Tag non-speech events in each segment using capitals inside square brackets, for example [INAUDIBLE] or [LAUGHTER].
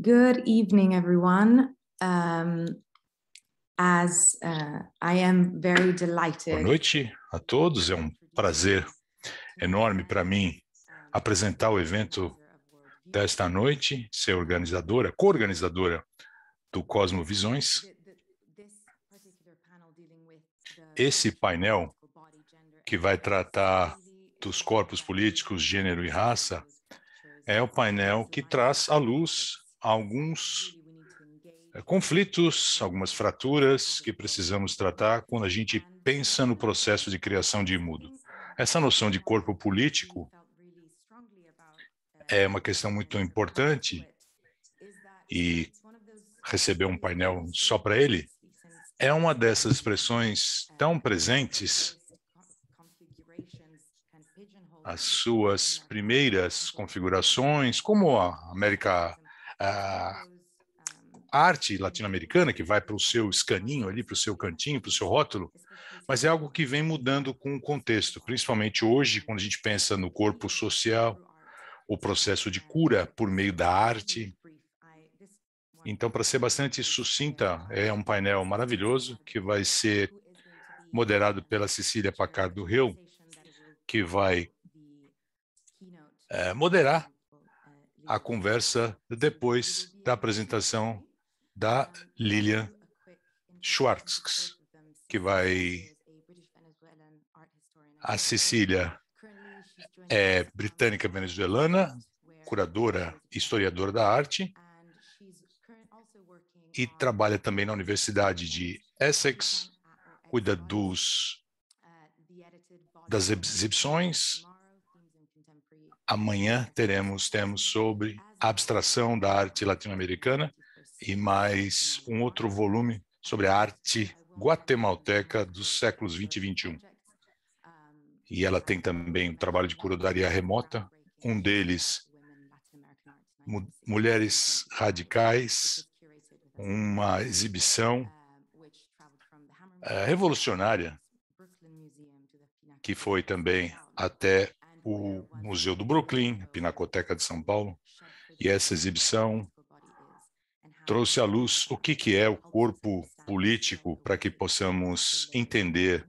Good evening, everyone. Um, as uh, I am very delighted. Boa noite a todos. É um prazer enorme para mim apresentar o evento desta noite, ser organizadora, co-organizadora do Cosmo Visões. Esse painel que vai tratar dos corpos políticos, gênero e raça é o painel que traz à luz alguns eh, conflitos, algumas fraturas que precisamos tratar quando a gente pensa no processo de criação de mudo. Essa noção de corpo político é uma questão muito importante e receber um painel só para ele é uma dessas expressões tão presentes as suas primeiras configurações, como a América a arte latino-americana, que vai para o seu escaninho ali, para o seu cantinho, para o seu rótulo, mas é algo que vem mudando com o contexto, principalmente hoje, quando a gente pensa no corpo social, o processo de cura por meio da arte. Então, para ser bastante sucinta, é um painel maravilhoso que vai ser moderado pela Cecília Pacardo Rio, que vai é, moderar a conversa depois da apresentação da Lilian Schwartz, que vai. A Cecília é britânica venezuelana, curadora e historiadora da arte, e trabalha também na Universidade de Essex, cuida dos, das exibições Amanhã teremos temas sobre abstração da arte latino-americana e mais um outro volume sobre a arte guatemalteca dos séculos 20 e 21. E ela tem também um trabalho de curadoria remota, um deles Mulheres Radicais, uma exibição eh, revolucionária que foi também até o Museu do Brooklyn, a Pinacoteca de São Paulo, e essa exibição trouxe à luz o que, que é o corpo político para que possamos entender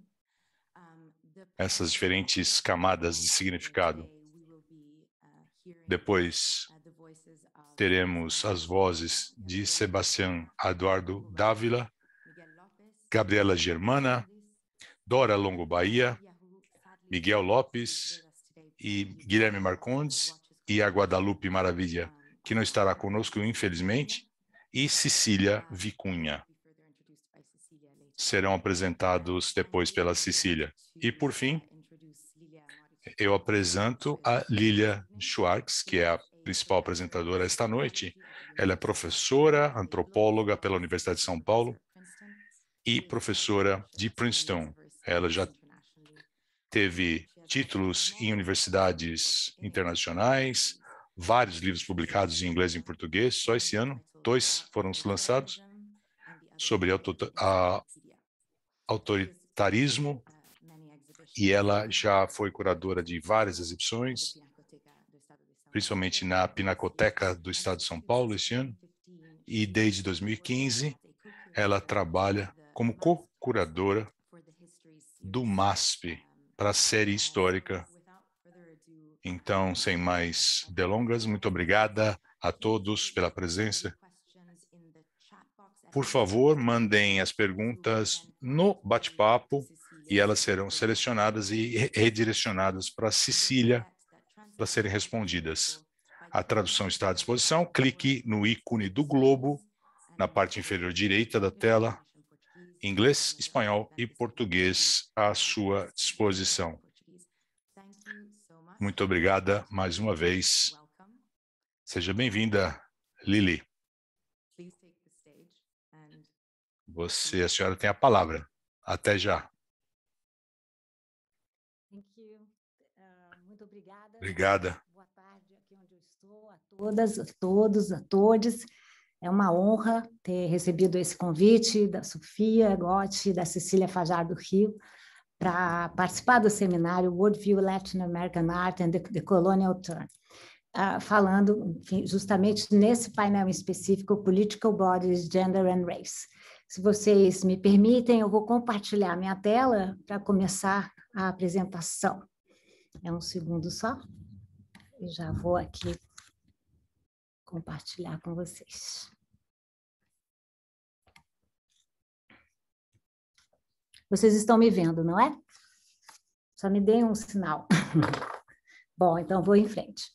essas diferentes camadas de significado. Depois teremos as vozes de Sebastião Eduardo Dávila, Gabriela Germana, Dora Longo Bahia, Miguel Lopes e Guilherme Marcondes e a Guadalupe Maravilha, que não estará conosco, infelizmente, e Cecília Vicunha. Serão apresentados depois pela Cecília. E, por fim, eu apresento a Lilia Schwartz, que é a principal apresentadora esta noite. Ela é professora, antropóloga pela Universidade de São Paulo e professora de Princeton. Ela já teve títulos em universidades internacionais, vários livros publicados em inglês e em português. Só esse ano, dois foram lançados sobre autoritarismo e ela já foi curadora de várias exibições, principalmente na Pinacoteca do Estado de São Paulo este ano, e desde 2015 ela trabalha como co-curadora do MASP, para a série histórica. Então, sem mais delongas, muito obrigada a todos pela presença. Por favor, mandem as perguntas no bate-papo e elas serão selecionadas e redirecionadas para Cecília para serem respondidas. A tradução está à disposição. Clique no ícone do globo na parte inferior direita da tela inglês, espanhol e português à sua disposição. Muito obrigada mais uma vez. Seja bem-vinda, Lili. Você, a senhora tem a palavra. Até já. Ah, muito obrigada. Obrigada. Boa tarde aqui onde eu estou, a todas, a todos, a todos. É uma honra ter recebido esse convite da Sofia Gotti, da Cecília fajardo do Rio, para participar do seminário Worldview Latin American Art and the Colonial Turn, ah, falando enfim, justamente nesse painel específico, Political Bodies, Gender and Race. Se vocês me permitem, eu vou compartilhar minha tela para começar a apresentação. É um segundo só. Eu já vou aqui compartilhar com vocês. Vocês estão me vendo, não é? Só me deem um sinal. [LAUGHS] Bom, então vou em frente.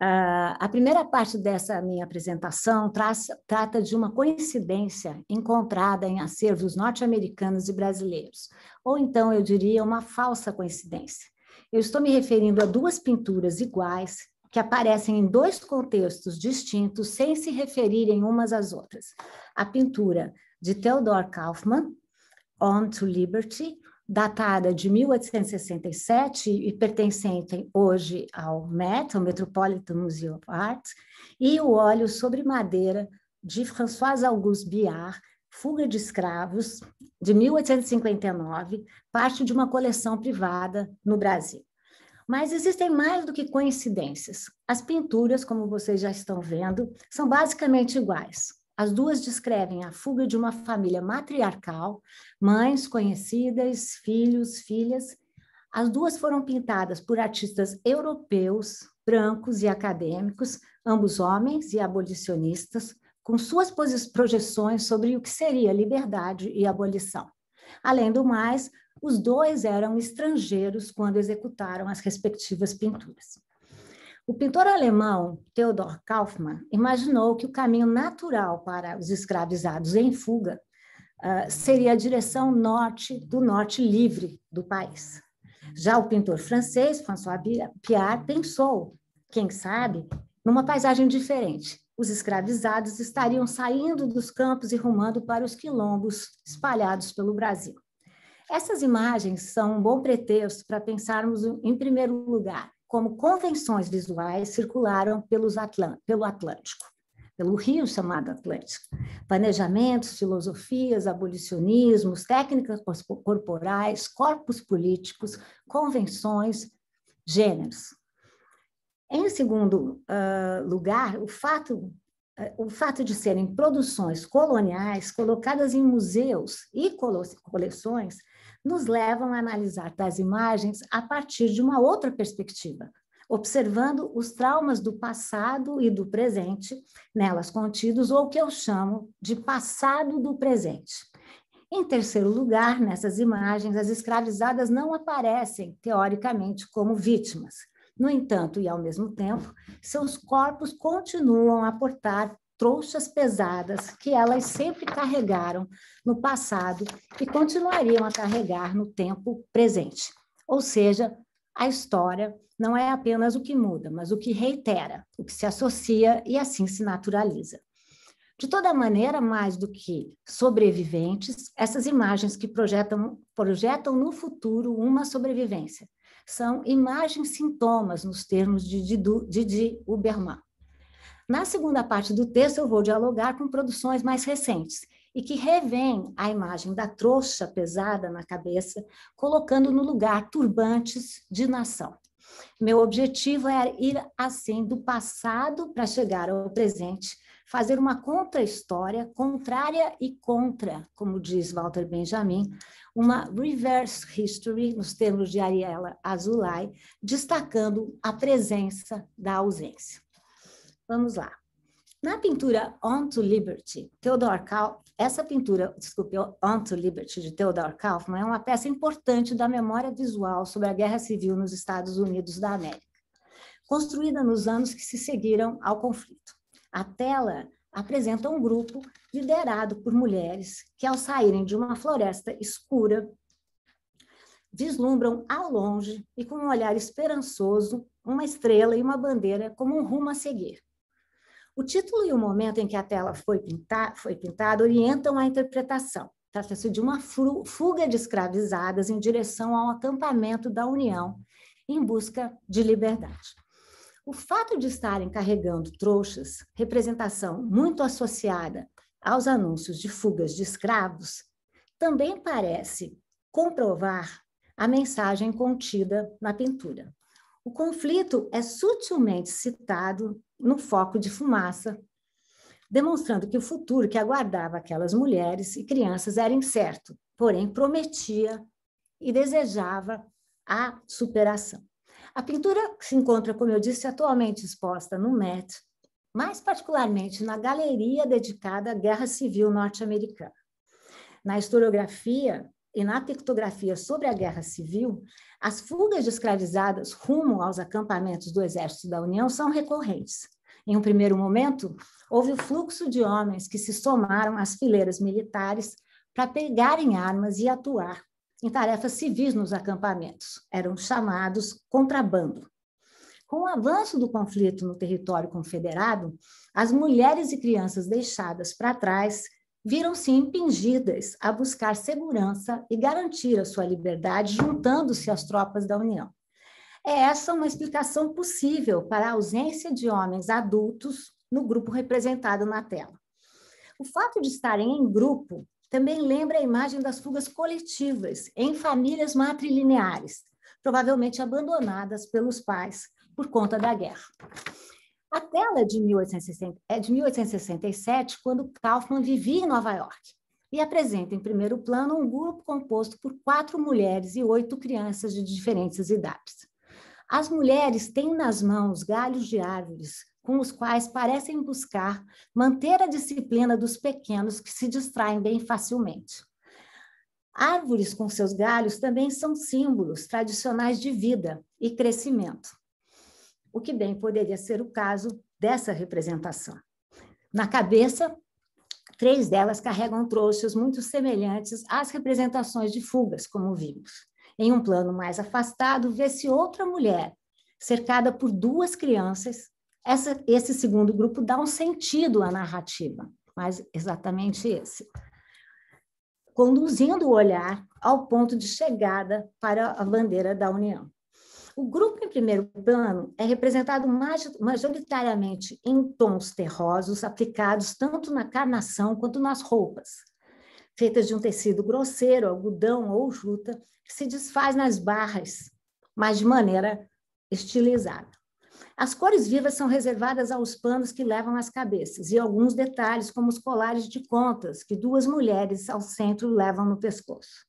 Uh, a primeira parte dessa minha apresentação traça, trata de uma coincidência encontrada em acervos norte-americanos e brasileiros, ou então eu diria uma falsa coincidência. Eu estou me referindo a duas pinturas iguais que aparecem em dois contextos distintos sem se referirem umas às outras. A pintura de Theodor Kaufmann, On to Liberty, datada de 1867 e pertencente hoje ao MET, ao Metropolitan Museum of Art, e o óleo sobre madeira de François Auguste Biard, Fuga de Escravos, de 1859, parte de uma coleção privada no Brasil. Mas existem mais do que coincidências. As pinturas, como vocês já estão vendo, são basicamente iguais. As duas descrevem a fuga de uma família matriarcal, mães conhecidas, filhos, filhas. As duas foram pintadas por artistas europeus, brancos e acadêmicos, ambos homens e abolicionistas, com suas projeções sobre o que seria liberdade e abolição. Além do mais, os dois eram estrangeiros quando executaram as respectivas pinturas. O pintor alemão Theodor Kaufmann imaginou que o caminho natural para os escravizados em fuga uh, seria a direção norte do norte livre do país. Já o pintor francês François Piard pensou, quem sabe, numa paisagem diferente. Os escravizados estariam saindo dos campos e rumando para os quilombos espalhados pelo Brasil. Essas imagens são um bom pretexto para pensarmos, em primeiro lugar, como convenções visuais circularam pelo Atlântico, pelo rio chamado Atlântico. Planejamentos, filosofias, abolicionismos, técnicas corporais, corpos políticos, convenções, gêneros. Em segundo uh, lugar, o fato ah, o fato de serem produções coloniais colocadas em museus e coleções nos levam a analisar tais imagens a partir de uma outra perspectiva, observando os traumas do passado e do presente nelas contidos, ou que eu chamo de passado do presente. Em terceiro lugar, nessas imagens, as escravizadas não aparecem, teoricamente, como vítimas. No entanto, e ao mesmo tempo, seus corpos continuam a portar trouxas pesadas que elas sempre carregaram no passado e continuariam a carregar no tempo presente. Ou seja, a história não é apenas o que muda, mas o que reitera, o que se associa e assim se naturaliza. De toda maneira, mais do que sobreviventes, essas imagens que projetam, projetam no futuro uma sobrevivência são imagens sintomas, nos termos de Didi Uberman. Na segunda parte do texto, eu vou dialogar com produções mais recentes e que revêm a imagem da trouxa pesada na cabeça, colocando no lugar turbantes de nação. Meu objetivo é ir assim do passado para chegar ao presente, fazer uma contra-história, contrária e contra, como diz Walter Benjamin, uma reverse history, nos termos de Ariela Azulay, destacando a presença da ausência. Vamos lá. Na pintura On to Liberty, Theodore Kaufman, essa pintura, desculpe, On to Liberty, de Theodore Kaufman, é uma peça importante da memória visual sobre a Guerra Civil nos Estados Unidos da América, construída nos anos que se seguiram ao conflito. A tela apresenta um grupo liderado por mulheres que, ao saírem de uma floresta escura, vislumbram ao longe e com um olhar esperançoso uma estrela e uma bandeira como um rumo a seguir. O título e o momento em que a tela foi, pintar, foi pintada orientam a interpretação. Trata-se de uma fuga de escravizadas em direção ao acampamento da União em busca de liberdade. O fato de estarem carregando trouxas, representação muito associada aos anúncios de fugas de escravos, também parece comprovar a mensagem contida na pintura. O conflito é sutilmente citado no foco de fumaça, demonstrando que o futuro que aguardava aquelas mulheres e crianças era incerto, porém prometia e desejava a superação. A pintura se encontra, como eu disse, atualmente exposta no MET, mais particularmente na galeria dedicada à Guerra Civil Norte-Americana. Na historiografia, e na pictografia sobre a Guerra Civil, as fugas de escravizadas rumo aos acampamentos do Exército da União são recorrentes. Em um primeiro momento, houve o fluxo de homens que se somaram às fileiras militares para pegarem armas e atuar em tarefas civis nos acampamentos. Eram chamados contrabando. Com o avanço do conflito no território confederado, as mulheres e crianças deixadas para trás viram-se impingidas a buscar segurança e garantir a sua liberdade juntando-se às tropas da União. É essa uma explicação possível para a ausência de homens adultos no grupo representado na tela. O fato de estarem em grupo também lembra a imagem das fugas coletivas em famílias matrilineares, provavelmente abandonadas pelos pais por conta da guerra. A tela é de, 1867, é quando Kaufman vivia em Nova York, e apresenta em primeiro plano um grupo composto por quatro mulheres e oito crianças de diferentes idades. As mulheres têm nas mãos galhos de árvores, com os quais parecem buscar manter a disciplina dos pequenos que se distraem bem facilmente. Árvores com seus galhos também são símbolos tradicionais de vida e crescimento o que bem poderia ser o caso dessa representação. Na cabeça, três delas carregam trouxas muito semelhantes às representações de fugas, como vimos. Em um plano mais afastado, vê-se outra mulher, cercada por duas crianças. Essa, esse segundo grupo dá um sentido à narrativa, mas exatamente esse. Conduzindo o olhar ao ponto de chegada para a bandeira da União. O grupo em primeiro plano é representado majoritariamente em tons terrosos aplicados tanto na carnação quanto nas roupas, feitas de um tecido grosseiro, algodão ou juta, que se desfaz nas barras, mas de maneira estilizada. As cores vivas são reservadas aos panos que levam as cabeças e alguns detalhes, como os colares de contas, que duas mulheres ao centro levam no pescoço.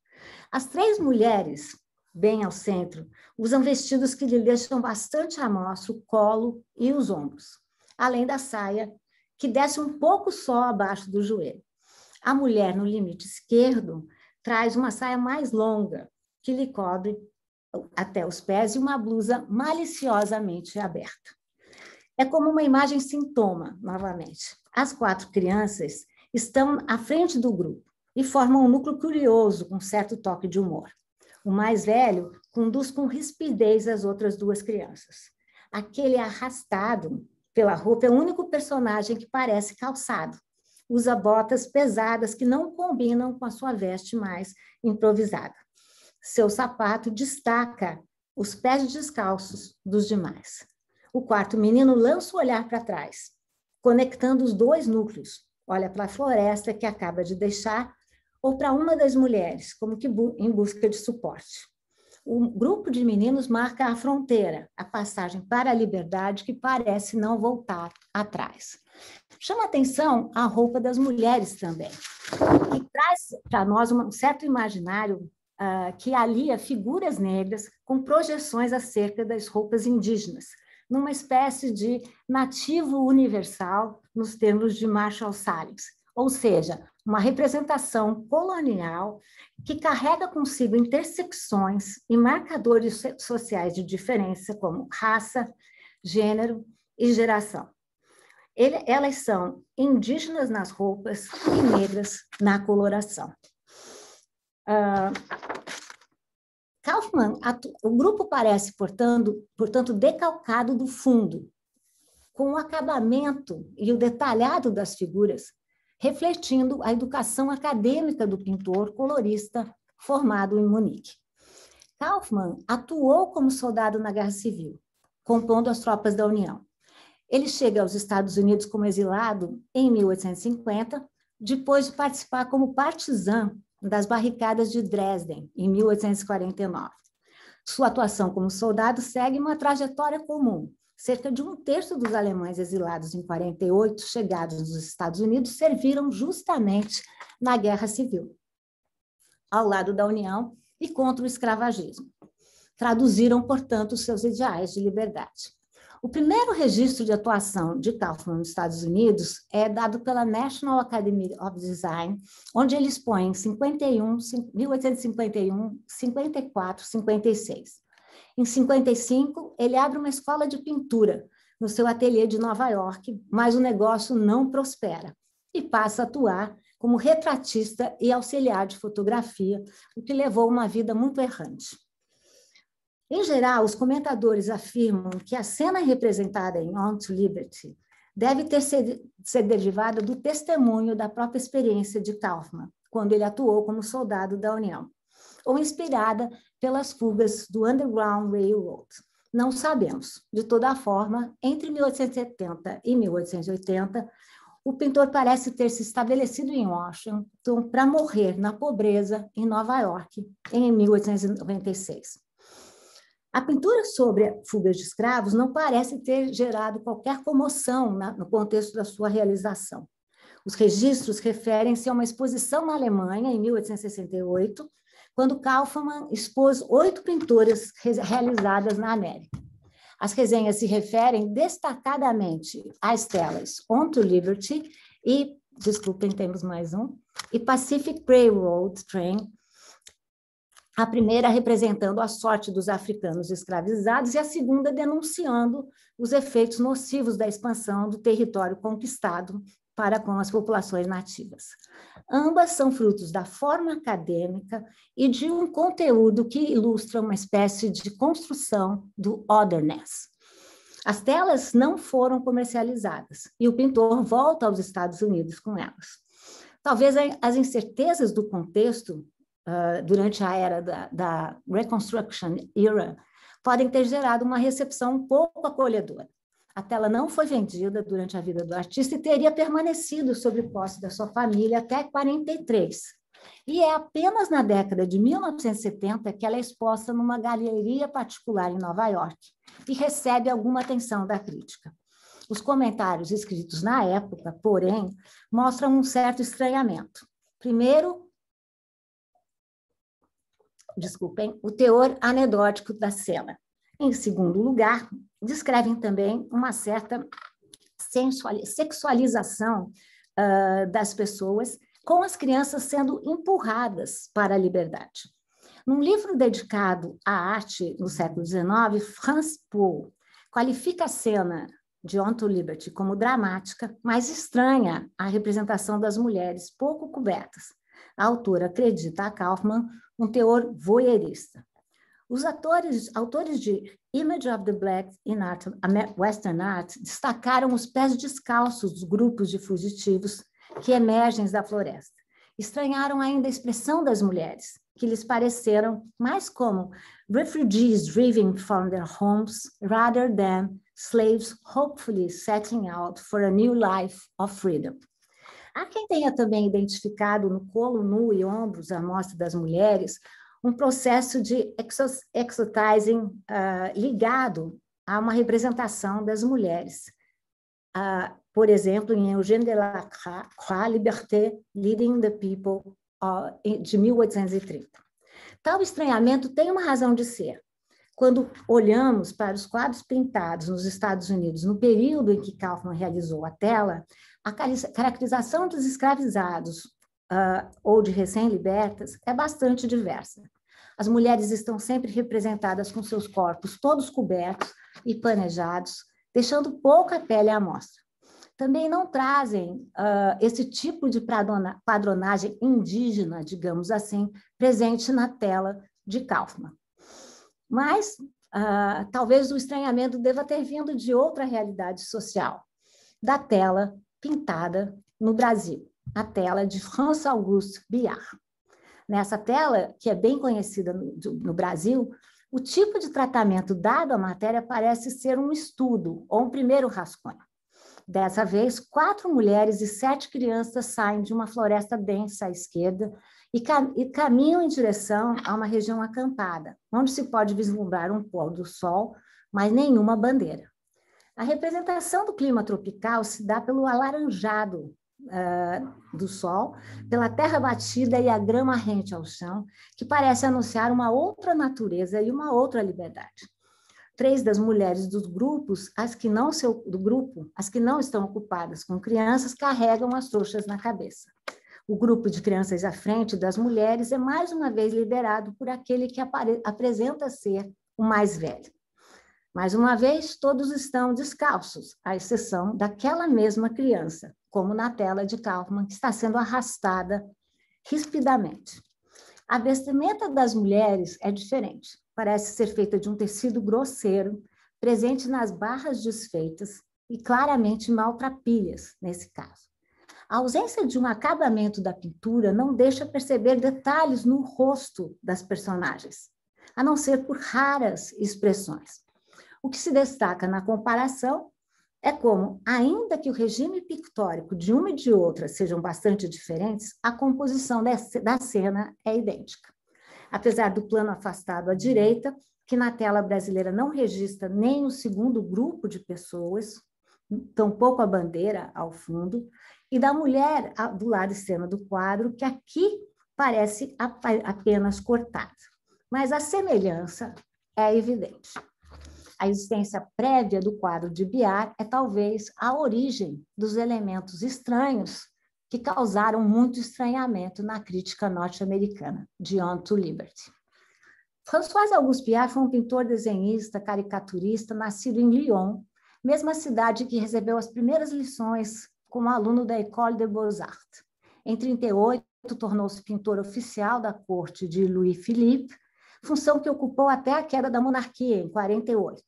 As três mulheres bem ao centro, usam vestidos que lhe deixam bastante a mostra o colo e os ombros, além da saia, que desce um pouco só abaixo do joelho. A mulher no limite esquerdo traz uma saia mais longa, que lhe cobre até os pés e uma blusa maliciosamente aberta. É como uma imagem sintoma, novamente. As quatro crianças estão à frente do grupo e formam um núcleo curioso, com certo toque de humor. O mais velho conduz com rispidez as outras duas crianças. Aquele arrastado pela roupa é o único personagem que parece calçado. Usa botas pesadas que não combinam com a sua veste mais improvisada. Seu sapato destaca os pés descalços dos demais. O quarto menino lança o olhar para trás, conectando os dois núcleos. Olha para a floresta que acaba de deixar ou para uma das mulheres, como que bu em busca de suporte. O grupo de meninos marca a fronteira, a passagem para a liberdade que parece não voltar atrás. Chama atenção a roupa das mulheres também, que traz para nós um certo imaginário uh, que alia figuras negras com projeções acerca das roupas indígenas, numa espécie de nativo universal nos termos de Marshall Salles, ou seja, uma representação colonial que carrega consigo intersecções e marcadores sociais de diferença, como raça, gênero e geração. Ele, elas são indígenas nas roupas e negras na coloração. Uh, Kaufman, o grupo parece, portanto, portanto, decalcado do fundo, com o acabamento e o detalhado das figuras refletindo a educação acadêmica do pintor colorista formado em Munique. Kaufmann atuou como soldado na Guerra Civil, compondo as tropas da União. Ele chega aos Estados Unidos como exilado em 1850, depois de participar como partizan das barricadas de Dresden em 1849. Sua atuação como soldado segue uma trajetória comum, Cerca de um terço dos alemães exilados em 48, chegados dos Estados Unidos, serviram justamente na Guerra Civil, ao lado da União e contra o escravagismo. Traduziram, portanto, seus ideais de liberdade. O primeiro registro de atuação de Kaufman nos Estados Unidos é dado pela National Academy of Design, onde ele expõe 51, 1851, 54, 56. Em 55, ele abre uma escola de pintura no seu ateliê de Nova York, mas o negócio não prospera e passa a atuar como retratista e auxiliar de fotografia, o que levou uma vida muito errante. Em geral, os comentadores afirmam que a cena representada em On to Liberty deve ter ser, ser derivada do testemunho da própria experiência de Kaufman, quando ele atuou como soldado da União ou inspirada pelas fugas do Underground Railroad. Não sabemos. De toda forma, entre 1870 e 1880, o pintor parece ter se estabelecido em Washington para morrer na pobreza em Nova York em 1896. A pintura sobre fugas de escravos não parece ter gerado qualquer comoção na, no contexto da sua realização. Os registros referem-se a uma exposição na Alemanha, em 1868, quando Kaufman expôs oito pinturas realizadas na América. As resenhas se referem destacadamente às telas On to Liberty e, desculpem, temos mais um, e Pacific Railroad Train, a primeira representando a sorte dos africanos escravizados e a segunda denunciando os efeitos nocivos da expansão do território conquistado para com as populações nativas. Ambas são frutos da forma acadêmica e de um conteúdo que ilustra uma espécie de construção do otherness. As telas não foram comercializadas e o pintor volta aos Estados Unidos com elas. Talvez as incertezas do contexto uh, durante a era da, da Reconstruction Era podem ter gerado uma recepção pouco acolhedora. A tela não foi vendida durante a vida do artista e teria permanecido sob posse da sua família até 43. E é apenas na década de 1970 que ela é exposta numa galeria particular em Nova York e recebe alguma atenção da crítica. Os comentários escritos na época, porém, mostram um certo estranhamento. Primeiro, desculpem, o teor anedótico da cena. Em segundo lugar, descrevem também uma certa sexualização uh, das pessoas, com as crianças sendo empurradas para a liberdade. Num livro dedicado à arte no século XIX, Franz Poe qualifica a cena de On to Liberty como dramática, mas estranha a representação das mulheres pouco cobertas. A autora acredita a Kaufman um teor voyeurista. Os atores, autores de Image of the Black in Art, Western Art destacaram os pés descalços dos grupos de fugitivos que emergem da floresta. Estranharam ainda a expressão das mulheres, que lhes pareceram mais como refugees driven from their homes rather than slaves hopefully setting out for a new life of freedom. Há quem tenha também identificado no colo nu e ombros a mostra das mulheres um processo de exotizing uh, ligado a uma representação das mulheres. Uh, por exemplo, em Eugène Delacroix, Liberté, Leading the People, uh, de 1830. Tal estranhamento tem uma razão de ser. Quando olhamos para os quadros pintados nos Estados Unidos no período em que Kaufman realizou a tela, a caracterização dos escravizados uh, ou de recém-libertas é bastante diversa. As mulheres estão sempre representadas com seus corpos todos cobertos e planejados, deixando pouca pele à mostra. Também não trazem uh, esse tipo de padronagem indígena, digamos assim, presente na tela de Kaufman. Mas uh, talvez o estranhamento deva ter vindo de outra realidade social, da tela pintada no Brasil a tela de François-Auguste Biard. Nessa tela, que é bem conhecida no, no Brasil, o tipo de tratamento dado à matéria parece ser um estudo ou um primeiro rascunho. Dessa vez, quatro mulheres e sete crianças saem de uma floresta densa à esquerda e, cam e, caminham em direção a uma região acampada, onde se pode vislumbrar um pôr do sol, mas nenhuma bandeira. A representação do clima tropical se dá pelo alaranjado, uh, do sol, pela terra batida e a grama rente ao chão, que parece anunciar uma outra natureza e uma outra liberdade. Três das mulheres dos grupos, as que não seu, do grupo, as que não estão ocupadas com crianças, carregam as trouxas na cabeça. O grupo de crianças à frente das mulheres é mais uma vez liderado por aquele que apare, apresenta ser o mais velho. Mais uma vez, todos estão descalços, à exceção daquela mesma criança, como na tela de Kaufman, que está sendo arrastada rispidamente. A vestimenta das mulheres é diferente. Parece ser feita de um tecido grosseiro, presente nas barras desfeitas e claramente maltrapilhas, nesse caso. A ausência de um acabamento da pintura não deixa perceber detalhes no rosto das personagens, a não ser por raras expressões. O que se destaca na comparação é como, ainda que o regime pictórico de uma e de outra sejam bastante diferentes, a composição da cena é idêntica. Apesar do plano afastado à direita, que na tela brasileira não registra nem o segundo grupo de pessoas, tampouco a bandeira ao fundo, e da mulher do lado esquerdo do quadro, que aqui parece apenas cortada. Mas a semelhança é evidente. A existência prévia do quadro de Biar é talvez a origem dos elementos estranhos que causaram muito estranhamento na crítica norte-americana, de On to Liberty. François Auguste Biard foi um pintor, desenhista, caricaturista, nascido em Lyon, mesma cidade que recebeu as primeiras lições como aluno da École des Beaux-Arts. Em 38, tornou-se pintor oficial da corte de Louis Philippe, função que ocupou até a queda da monarquia, em 48.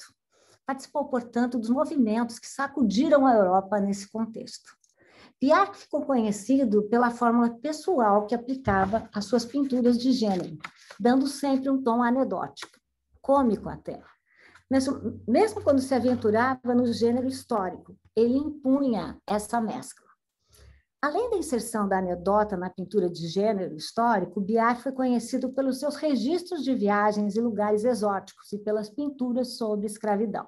Participou, portanto, dos movimentos que sacudiram a Europa nesse contexto. Piark ficou conhecido pela fórmula pessoal que aplicava às suas pinturas de gênero, dando sempre um tom anedótico, cômico até. Mesmo, mesmo quando se aventurava no gênero histórico, ele impunha essa mescla. Além da inserção da anedota na pintura de gênero histórico, Biar foi conhecido pelos seus registros de viagens e lugares exóticos e pelas pinturas sobre escravidão.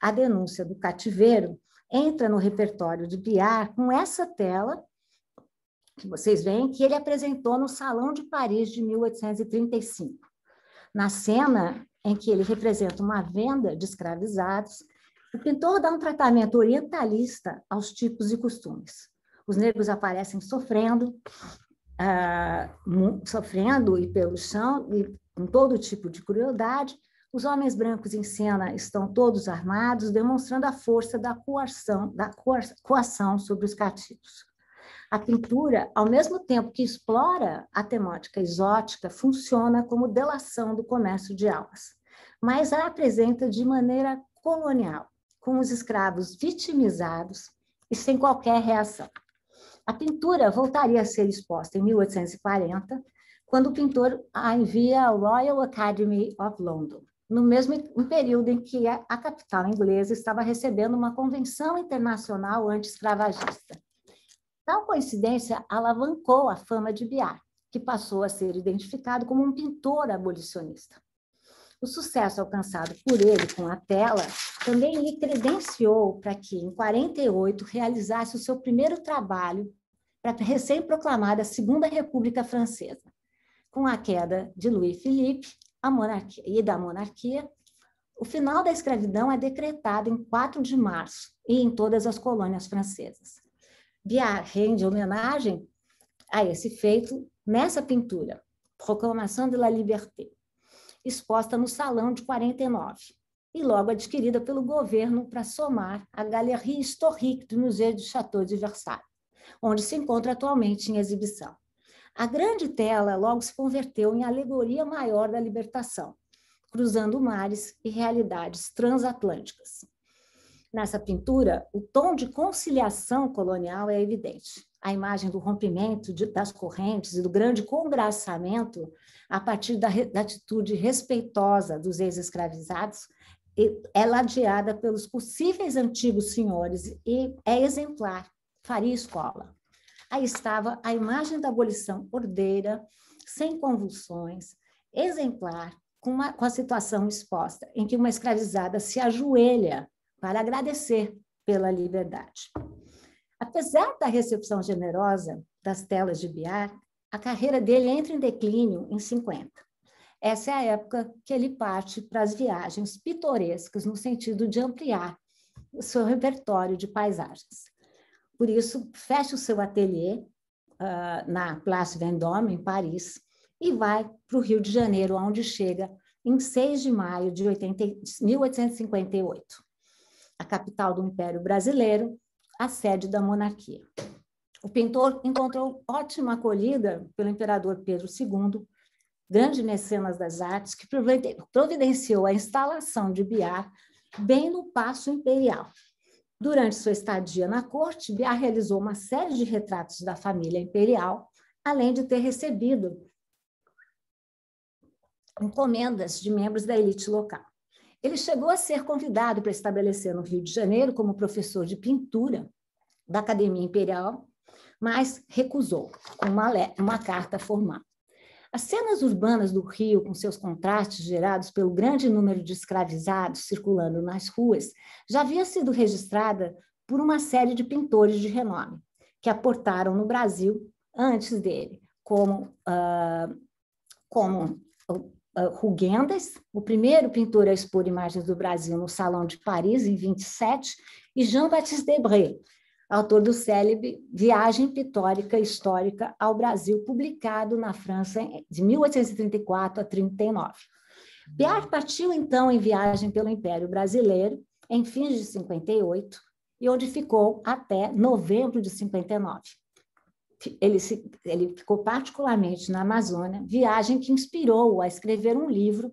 A denúncia do cativeiro entra no repertório de Biar com essa tela que vocês veem que ele apresentou no Salão de Paris de 1835. Na cena em que ele representa uma venda de escravizados, o pintor dá um tratamento orientalista aos tipos e costumes os negros aparecem sofrendo, uh, sofrendo e pelo chão, e com todo tipo de crueldade. Os homens brancos em cena estão todos armados, demonstrando a força da coação, da coação sobre os cativos. A pintura, ao mesmo tempo que explora a temática exótica, funciona como delação do comércio de almas, mas a apresenta de maneira colonial, com os escravos vitimizados e sem qualquer reação. A pintura voltaria a ser exposta em 1840, quando o pintor a envia ao Royal Academy of London, no mesmo período em que a, a capital inglesa estava recebendo uma convenção internacional anti-escravagista. Tal coincidência alavancou a fama de Biar, que passou a ser identificado como um pintor abolicionista. O sucesso alcançado por ele com a tela também lhe credenciou para que, em 48, realizasse o seu primeiro trabalho para a recém-proclamada Segunda República Francesa. Com a queda de Louis Philippe monarquia, e da monarquia, o final da escravidão é decretado em 4 de março e em todas as colônias francesas. Biard rende homenagem a esse feito nessa pintura, Proclamação de la Liberté exposta no Salão de 49 e logo adquirida pelo governo para somar a Galerie Historique do Museu de Château de Versailles, onde se encontra atualmente em exibição. A grande tela logo se converteu em alegoria maior da libertação, cruzando mares e realidades transatlânticas. Nessa pintura, o tom de conciliação colonial é evidente a imagem do rompimento de, das correntes e do grande congraçamento a partir da, da atitude respeitosa dos ex-escravizados, é ladeada pelos possíveis antigos senhores e é exemplar. Faria escola. Aí estava a imagem da abolição ordeira, sem convulsões, exemplar, com, uma, com a situação exposta, em que uma escravizada se ajoelha para agradecer pela liberdade. Apesar da recepção generosa das telas de Biar, a carreira dele entra em declínio em 50. Essa é a época que ele parte para as viagens pitorescas no sentido de ampliar o seu repertório de paisagens. Por isso, fecha o seu ateliê uh, na Place Vendôme, em Paris, e vai para o Rio de Janeiro, onde chega em 6 de maio de 80, 1858, a capital do Império Brasileiro, a sede da monarquia. O pintor encontrou ótima acolhida pelo imperador Pedro II, grande mecenas das artes, que providenciou a instalação de Biar bem no Paço Imperial. Durante sua estadia na corte, Biar realizou uma série de retratos da família imperial, além de ter recebido encomendas de membros da elite local. Ele chegou a ser convidado para estabelecer no Rio de Janeiro como professor de pintura da Academia Imperial, mas recusou com uma, uma carta formal. As cenas urbanas do Rio, com seus contrastes gerados pelo grande número de escravizados circulando nas ruas, já havia sido registrada por uma série de pintores de renome que aportaram no Brasil antes dele, como, uh, como ah, Rugendas, o primeiro pintor a expor imagens do Brasil no Salão de Paris, em 27, e Jean-Baptiste Debré, autor do célebre Viagem Pictórica Histórica ao Brasil, publicado na França de 1834 a 39. Pierre partiu, então, em viagem pelo Império Brasileiro, em fins de 58, e onde ficou até novembro de 59 ele, se, ele ficou particularmente na Amazônia, viagem que inspirou a escrever um livro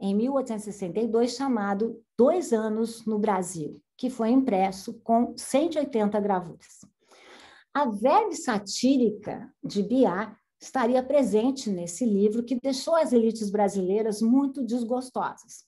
em 1862 chamado Dois Anos no Brasil, que foi impresso com 180 gravuras. A verve satírica de Biá estaria presente nesse livro, que deixou as elites brasileiras muito desgostosas.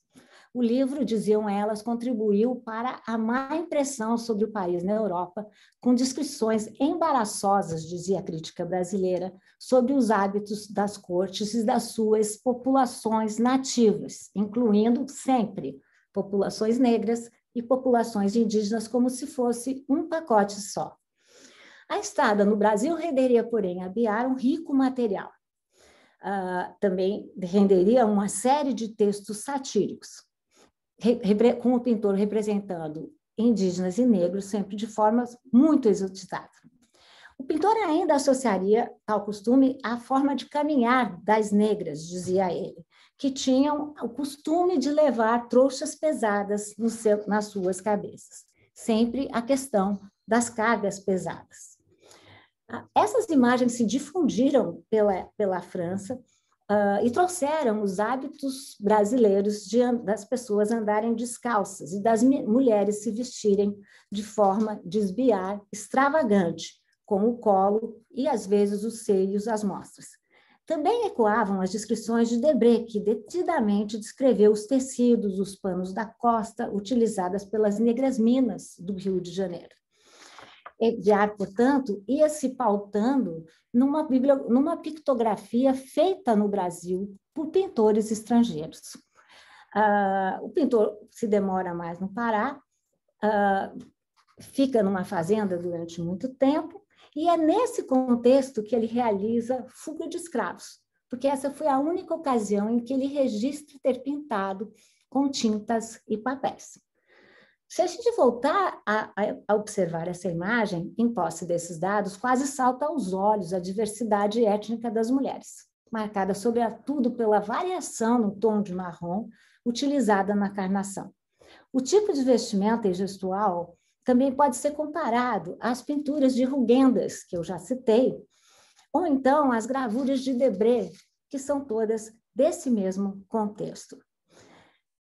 O livro, diziam elas, contribuiu para a má impressão sobre o país na Europa, com descrições embaraçosas, dizia a crítica brasileira, sobre os hábitos das cortes e das suas populações nativas, incluindo sempre populações negras e populações indígenas, como se fosse um pacote só. A estada no Brasil renderia, porém, a Biar um rico material. Uh, também renderia uma série de textos satíricos com o pintor representando indígenas e negros, sempre de formas muito exotizadas. O pintor ainda associaria tal costume à forma de caminhar das negras, dizia ele, que tinham o costume de levar trouxas pesadas seu, nas suas cabeças. Sempre a questão das cargas pesadas. Ah, essas imagens se difundiram pela, pela França Uh, e trouxeram os hábitos brasileiros de, das pessoas andarem descalças e das mulheres se vestirem de forma desviar extravagante, com o colo e, às vezes, os seios às mostras. Também ecoavam as descrições de Debré, que detidamente descreveu os tecidos, os panos da costa utilizadas pelas negras minas do Rio de Janeiro. É Edgar, portanto, ia se pautando numa, numa pictografia feita no Brasil por pintores estrangeiros. Uh, o pintor se demora mais no Pará, uh, fica numa fazenda durante muito tempo, e é nesse contexto que ele realiza Fuga de Escravos, porque essa foi a única ocasião em que ele registra ter pintado com tintas e papéis. Se a gente voltar a, a, observar essa imagem, em posse desses dados, quase salta aos olhos a diversidade étnica das mulheres, marcada sobretudo pela variação no tom de marrom utilizada na carnação. O tipo de vestimenta e gestual também pode ser comparado às pinturas de Rugendas, que eu já citei, ou então às gravuras de Debré, que são todas desse mesmo contexto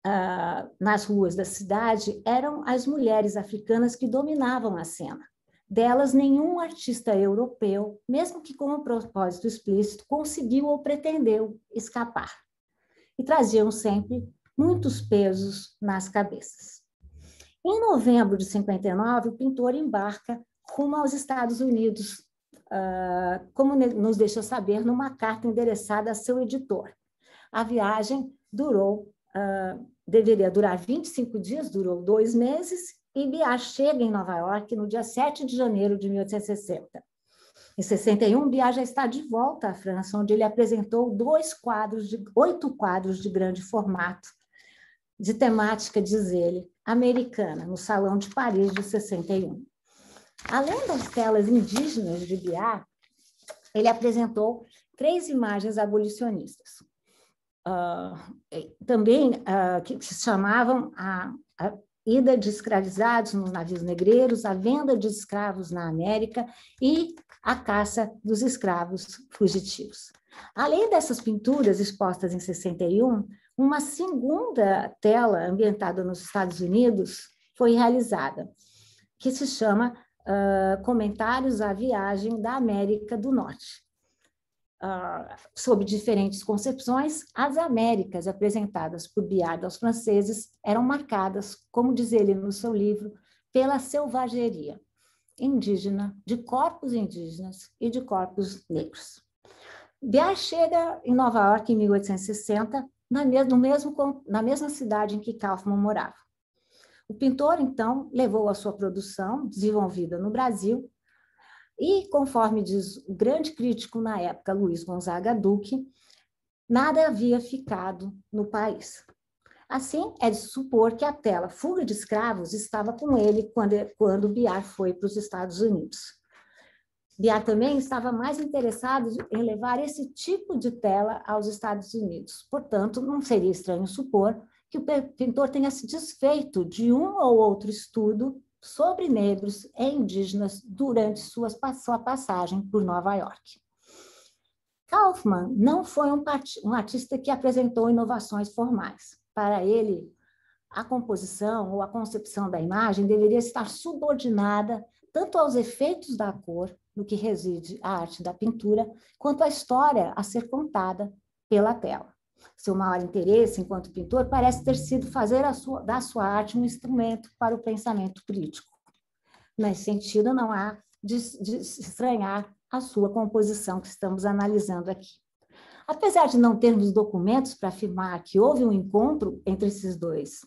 uh, nas ruas da cidade eram as mulheres africanas que dominavam a cena. Delas, nenhum artista europeu, mesmo que com um propósito explícito, conseguiu ou pretendeu escapar. E traziam sempre muitos pesos nas cabeças. Em novembro de 59, o pintor embarca rumo aos Estados Unidos, ah, como nos deixou saber numa carta endereçada a seu editor. A viagem durou uh, deveria durar 25 dias, durou dois meses, e Biá chega em Nova York no dia 7 de janeiro de 1860. Em 61, Biá já está de volta à França, onde ele apresentou dois quadros, de, oito quadros de grande formato, de temática, diz ele, americana, no Salão de Paris de 61. Além das telas indígenas de Biá, ele apresentou três imagens abolicionistas. Ah, também uh, ah, que, que, se chamavam a, a ida de escravizados nos navios negreiros, a venda de escravos na América e a caça dos escravos fugitivos. Além dessas pinturas expostas em 61, uma segunda tela ambientada nos Estados Unidos foi realizada, que se chama uh, Comentários à Viagem da América do Norte. Ah, sob diferentes concepções, as Américas apresentadas por Biard aos franceses eram marcadas, como diz ele no seu livro, pela selvageria indígena, de corpos indígenas e de corpos negros. Biard chega em Nova York em 1860, na, mes no mesmo, na mesma cidade em que Kaufman morava. O pintor, então, levou a sua produção, desenvolvida no Brasil, e, conforme diz o grande crítico na época, Luiz Gonzaga Duque, nada havia ficado no país. Assim, é de supor que a tela Fuga de Escravos estava com ele quando, quando Biar foi para os Estados Unidos. Biar também estava mais interessado em levar esse tipo de tela aos Estados Unidos. Portanto, não seria estranho supor que o pintor tenha se desfeito de um ou outro estudo sobre negros e indígenas durante sua passagem por Nova York. Kaufman não foi um, um artista que apresentou inovações formais. Para ele, a composição ou a concepção da imagem deveria estar subordinada tanto aos efeitos da cor, no que reside a arte da pintura, quanto à história a ser contada pela tela. Seu maior interesse enquanto pintor parece ter sido fazer sua, da sua arte um instrumento para o pensamento crítico. Nesse sentido, não há de, de estranhar a sua composição que estamos analisando aqui. Apesar de não termos documentos para afirmar que houve um encontro entre esses dois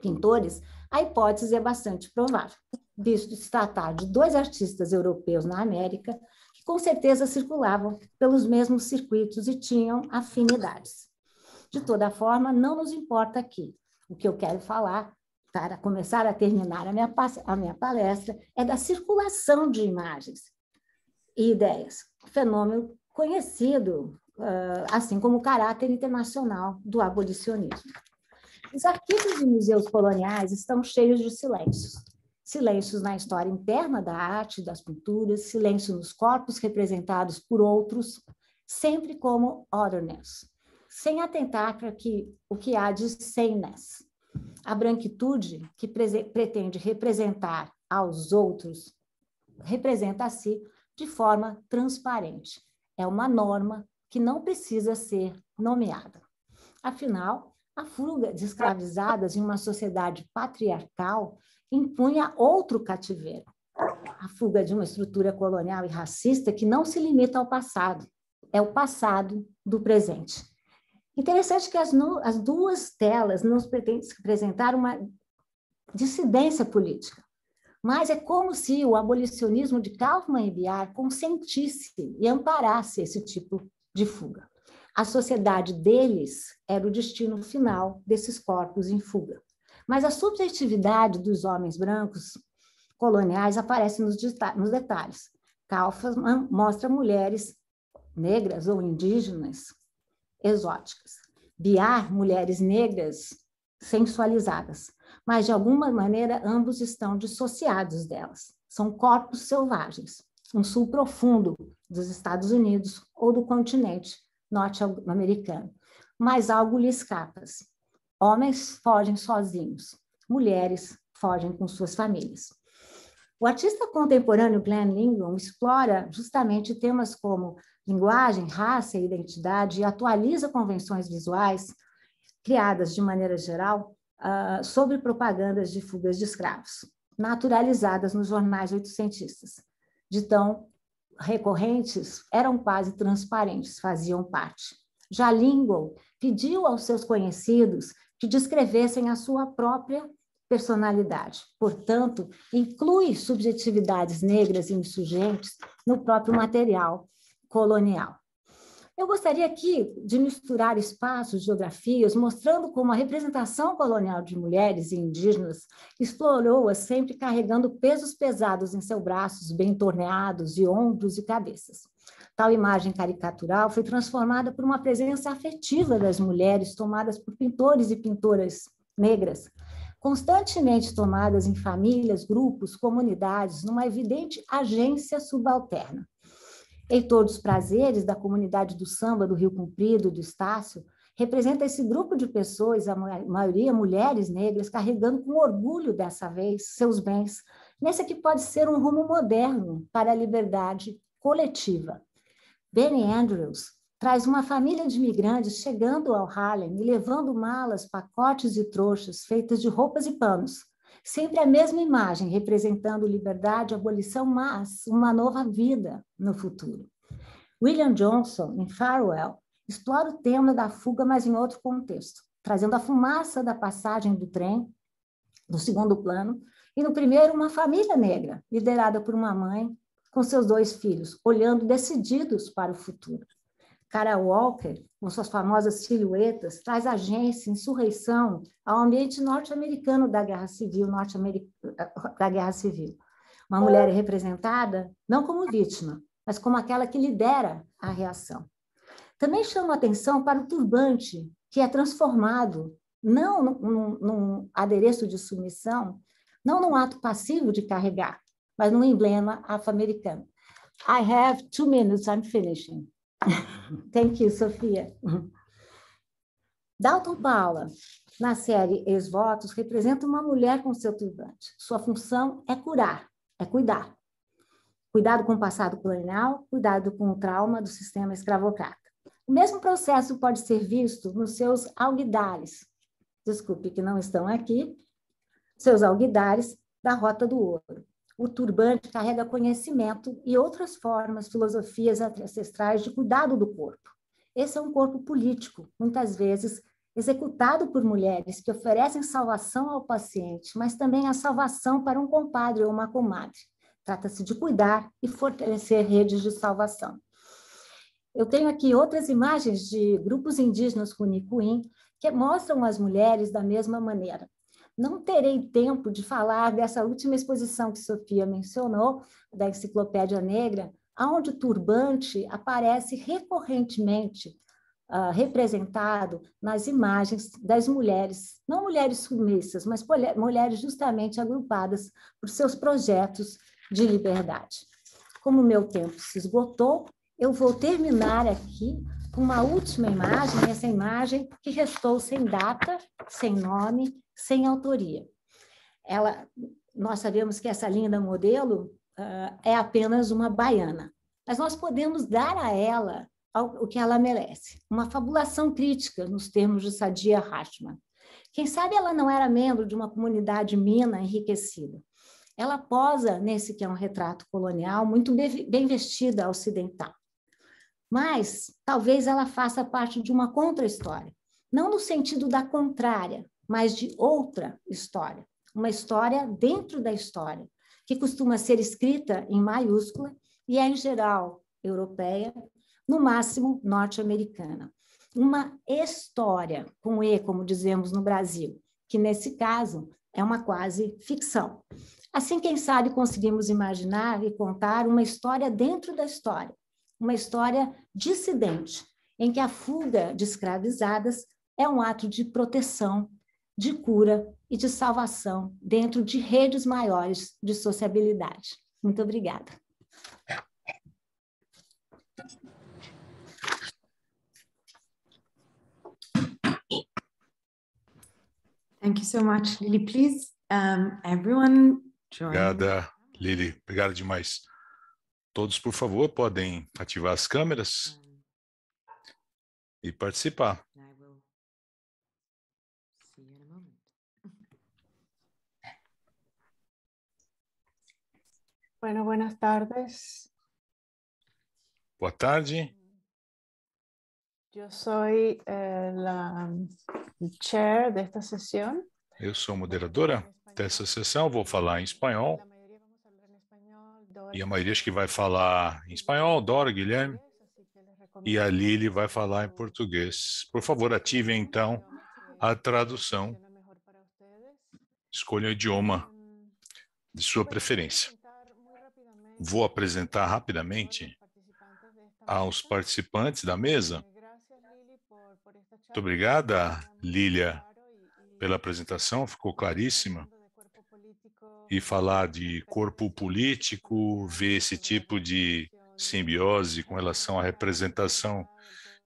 pintores, a hipótese é bastante provável, visto se tratar de dois artistas europeus na América com certeza circulavam pelos mesmos circuitos e tinham afinidades. De toda forma, não nos importa aqui. O que eu quero falar, para começar a terminar a minha, a minha palestra, é da circulação de imagens e ideias, fenômeno conhecido, ah, assim como o caráter internacional do abolicionismo. Os arquivos de museus coloniais estão cheios de silêncios, silêncios na história interna da arte, das pinturas, silêncio nos corpos representados por outros, sempre como otherness, sem atentar para que, o que há de sameness. A branquitude, que pretende representar aos outros, representa a si de forma transparente. É uma norma que não precisa ser nomeada. Afinal, a fuga de escravizadas em uma sociedade patriarcal impunha outro cativeiro, a fuga de uma estrutura colonial e racista que não se limita ao passado, é o passado do presente. Interessante que as, as duas telas nos pretendem apresentar uma dissidência política, mas é como se o abolicionismo de Kaufmann e Biar consentisse e amparasse esse tipo de fuga. A sociedade deles era o destino final desses corpos em fuga. Mas a subjetividade dos homens brancos coloniais aparece nos, nos detalhes. Kaufman mostra mulheres negras ou indígenas exóticas. Biar, mulheres negras sensualizadas. Mas, de alguma maneira, ambos estão dissociados delas. São corpos selvagens. Um sul profundo dos Estados Unidos ou do continente norte-americano. Mas algo lhe escapa. -se. Homens fogem sozinhos, mulheres fogem com suas famílias. O artista contemporâneo Glenn Lingon explora justamente temas como linguagem, raça e identidade e atualiza convenções visuais criadas de maneira geral uh, sobre propagandas de fugas de escravos, naturalizadas nos jornais oitocentistas. De tão recorrentes, eram quase transparentes, faziam parte. Já Lingon pediu aos seus conhecidos que descrevessem a sua própria personalidade. Portanto, inclui subjetividades negras e insurgentes no próprio material colonial. Eu gostaria aqui de misturar espaços, geografias, mostrando como a representação colonial de mulheres e indígenas explorou-as sempre carregando pesos pesados em seus braços, bem torneados, e ombros e cabeças. Tal imagem caricatural foi transformada por uma presença afetiva das mulheres tomadas por pintores e pintoras negras, constantemente tomadas em famílias, grupos, comunidades, numa evidente agência subalterna. Heitor dos Prazeres, da comunidade do samba do Rio Comprido, do Estácio, representa esse grupo de pessoas, a maioria mulheres negras, carregando com orgulho dessa vez seus bens, nessa que pode ser um rumo moderno para a liberdade coletiva. Benny Andrews traz uma família de imigrantes chegando ao Harlem e levando malas, pacotes e trouxas feitas de roupas e panos. Sempre a mesma imagem, representando liberdade, abolição, mas uma nova vida no futuro. William Johnson, em Farewell, explora o tema da fuga, mas em outro contexto, trazendo a fumaça da passagem do trem, no segundo plano, e no primeiro, uma família negra, liderada por uma mãe, com seus dois filhos, olhando decididos para o futuro. Cara Walker, com suas famosas silhuetas, traz agência, insurreição ao ambiente norte-americano da Guerra Civil, norte da Guerra Civil. Uma mulher é representada não como vítima, mas como aquela que lidera a reação. Também chama atenção para o turbante, que é transformado não num, num adereço de submissão, não num ato passivo de carregar, mas num emblema afro-americano. I have two minutes, I'm finishing. [LAUGHS] Thank you, Sofia. Dalton Paula, na série Ex-Votos, representa uma mulher com seu turbante. Sua função é curar, é cuidar. Cuidado com o passado colonial, cuidado com o trauma do sistema escravocrata. O mesmo processo pode ser visto nos seus alguidares, desculpe que não estão aqui, seus alguidares da Rota do Ouro o turbante carrega conhecimento e outras formas, filosofias ancestrais de cuidado do corpo. Esse é um corpo político, muitas vezes executado por mulheres que oferecem salvação ao paciente, mas também a salvação para um compadre ou uma comadre. Trata-se de cuidar e fortalecer redes de salvação. Eu tenho aqui outras imagens de grupos indígenas kunikuin que mostram as mulheres da mesma maneira não terei tempo de falar dessa última exposição que Sofia mencionou, da Enciclopédia Negra, onde o turbante aparece recorrentemente uh, representado nas imagens das mulheres, não mulheres submissas, mas mulheres justamente agrupadas por seus projetos de liberdade. Como meu tempo se esgotou, eu vou terminar aqui com uma última imagem, essa imagem que restou sem data, sem nome, sem autoria. Ela, nós sabemos que essa linda modelo uh, é apenas uma baiana, mas nós podemos dar a ela o que ela merece, uma fabulação crítica nos termos de Sadia Hashman. Quem sabe ela não era membro de uma comunidade mina enriquecida. Ela posa nesse que é um retrato colonial muito bem vestida ocidental mas talvez ela faça parte de uma contra-história. Não no sentido da contrária, mas de outra história. Uma história dentro da história, que costuma ser escrita em maiúscula e é, em geral, europeia, no máximo norte-americana. Uma história, com E, como dizemos no Brasil, que nesse caso é uma quase ficção. Assim, quem sabe conseguimos imaginar e contar uma história dentro da história, uma história dissidente, em que a fuga de escravizadas é um ato de proteção, de cura e de salvação dentro de redes maiores de sociabilidade. Muito obrigada. Thank you so much, Lily. Please, um, everyone join. Obrigada, Lily. Obrigada demais. Todos, por favor, podem ativar as câmeras ah. e participar. [LAUGHS] Bueno, buenas tardes. Boa tarde. Eu sou a la chair desta sessão. Eu sou moderadora dessa sessão, vou falar em espanhol. E a maioria acho que vai falar em espanhol, Dora, Guilherme. E a Lili vai falar em português. Por favor, ative então a tradução. Escolha o idioma de sua preferência. Vou apresentar rapidamente aos participantes da mesa. Muito obrigada, Lília, pela apresentação, ficou claríssima e falar de corpo político, ver esse tipo de simbiose com relação à representação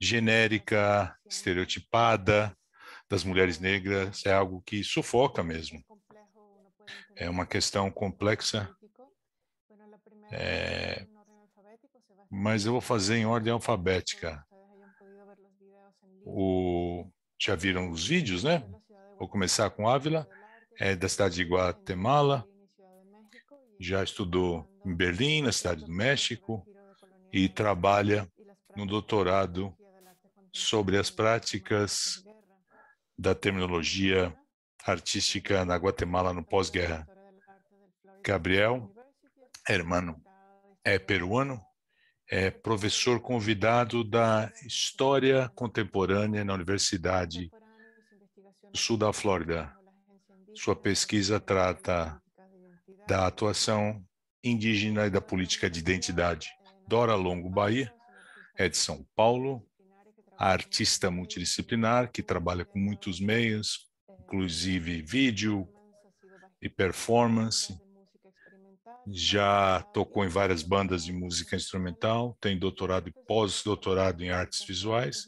genérica, estereotipada das mulheres negras é algo que sufoca mesmo. É uma questão complexa. É, mas eu vou fazer em ordem alfabética. O, já viram os vídeos, né? Vou começar com Ávila, é da cidade de Guatemala já estudou em Berlim, na cidade do México, e trabalha no doutorado sobre as práticas da terminologia artística na Guatemala no pós-guerra. Gabriel Hermano é peruano, é professor convidado da História Contemporânea na Universidade do Sul da Flórida. Sua pesquisa trata da atuação indígena e da política de identidade. Dora Longo Bahia é de São Paulo, artista multidisciplinar que trabalha com muitos meios, inclusive vídeo e performance. Já tocou em várias bandas de música instrumental, tem doutorado e pós-doutorado em artes visuais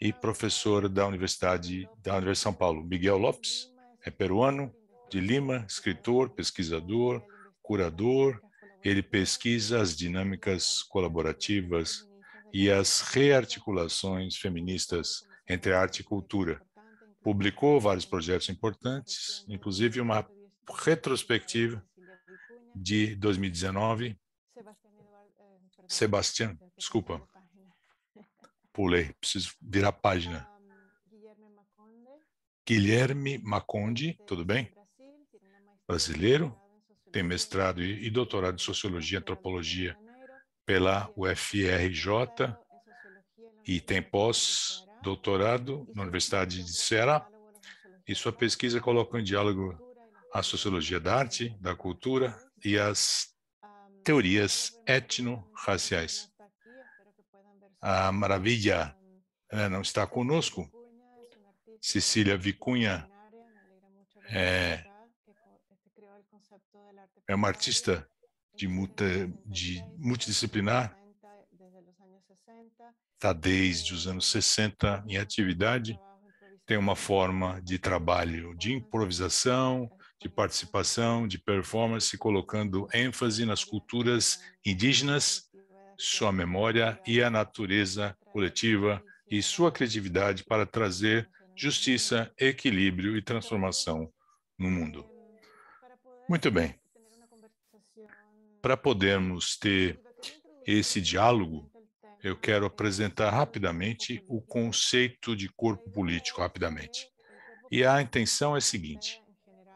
e professora da Universidade da Universidade de São Paulo. Miguel Lopes é peruano, de Lima, escritor, pesquisador, curador. Ele pesquisa as dinâmicas colaborativas e as rearticulações feministas entre arte e cultura. Publicou vários projetos importantes, inclusive uma retrospectiva de 2019. Sebastião, desculpa, pulei, preciso virar a página. Guilherme Maconde, tudo bem? brasileiro, tem mestrado e doutorado em Sociologia e Antropologia pela UFRJ e tem pós-doutorado na Universidade de Ceará. E sua pesquisa coloca em diálogo a sociologia da arte, da cultura e as teorias etno-raciais. A Maravilha né, não está conosco. Cecília Vicunha é, é uma artista de, multa, de multidisciplinar, está desde os anos 60 em atividade, tem uma forma de trabalho de improvisação, de participação, de performance, colocando ênfase nas culturas indígenas, sua memória e a natureza coletiva e sua criatividade para trazer justiça, equilíbrio e transformação no mundo. Muito bem para podermos ter esse diálogo, eu quero apresentar rapidamente o conceito de corpo político, rapidamente. E a intenção é a seguinte,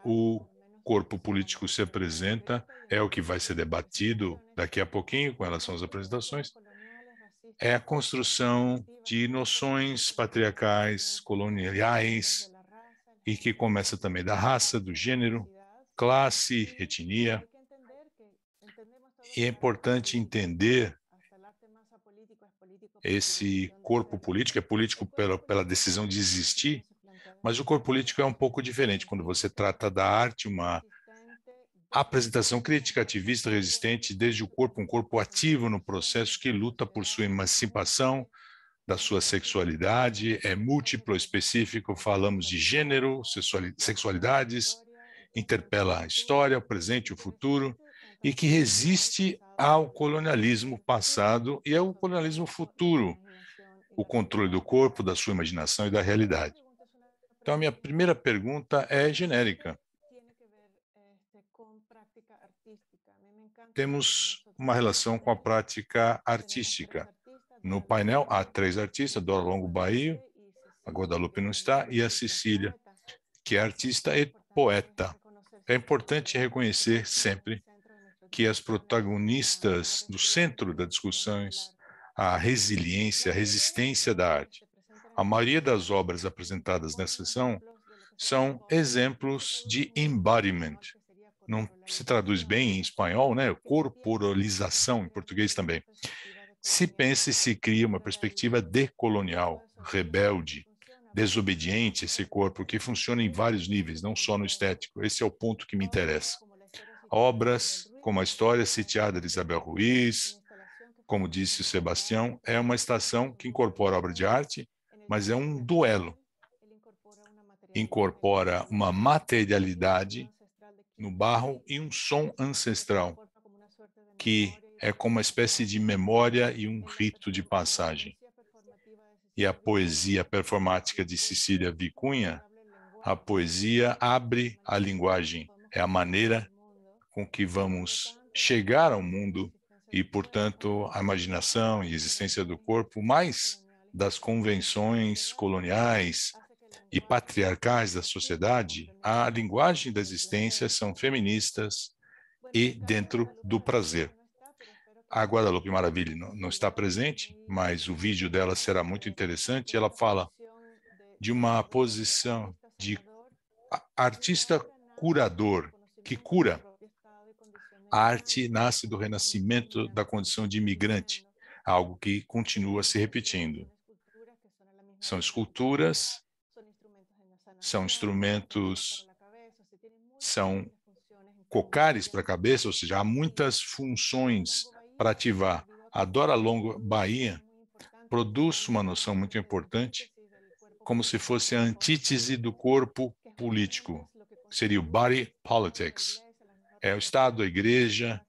o corpo político se apresenta, é o que vai ser debatido daqui a pouquinho com relação às apresentações, é a construção de noções patriarcais, coloniais, e que começa também da raça, do gênero, classe, etnia, e é importante entender esse corpo político, é político pela, pela decisão de existir, mas o corpo político é um pouco diferente quando você trata da arte, uma apresentação crítica, ativista, resistente, desde o corpo, um corpo ativo no processo que luta por sua emancipação, da sua sexualidade, é múltiplo, específico, falamos de gênero, sexualidades, interpela a história, o presente, o futuro, e que resiste ao colonialismo passado e ao colonialismo futuro, o controle do corpo, da sua imaginação e da realidade. Então, a minha primeira pergunta é genérica. Temos uma relação com a prática artística. No painel há três artistas, Dora Longo Bahio, a Guadalupe não está, e a Cecília, que é artista e poeta. É importante reconhecer sempre que as protagonistas do centro das discussões, a resiliência, a resistência da arte. A maioria das obras apresentadas nessa sessão são exemplos de embodiment. Não se traduz bem em espanhol, né? Corporalização em português também. Se pensa e se cria uma perspectiva decolonial, rebelde, desobediente esse corpo, que funciona em vários níveis, não só no estético. Esse é o ponto que me interessa. Obras como a história sitiada de Isabel Ruiz, como disse o Sebastião, é uma estação que incorpora obra de arte, mas é um duelo. Incorpora uma materialidade no barro e um som ancestral, que é como uma espécie de memória e um rito de passagem. E a poesia performática de Cecília Vicunha, a poesia abre a linguagem, é a maneira com que vamos chegar ao mundo e, portanto, a imaginação e existência do corpo, mais das convenções coloniais e patriarcais da sociedade, a linguagem da existência são feministas e dentro do prazer. A Guadalupe Maravilha não está presente, mas o vídeo dela será muito interessante. Ela fala de uma posição de artista curador que cura a arte nasce do renascimento da condição de imigrante, algo que continua se repetindo. São esculturas, são instrumentos, são cocares para a cabeça, ou seja, há muitas funções para ativar. A Dora Longo Bahia produz uma noção muito importante, como se fosse a antítese do corpo político, seria o body politics. É o Estado, a Igreja,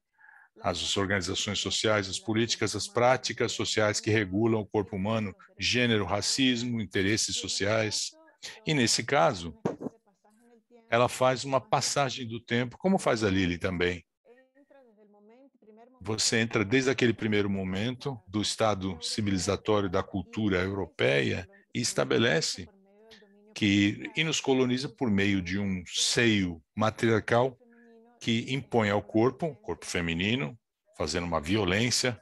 as organizações sociais, as políticas, as práticas sociais que regulam o corpo humano, gênero, racismo, interesses sociais. E nesse caso, ela faz uma passagem do tempo, como faz a Lili também. Você entra desde aquele primeiro momento do estado civilizatório da cultura europeia e estabelece que e nos coloniza por meio de um seio matriarcal que impõe ao corpo, corpo feminino, fazendo uma violência,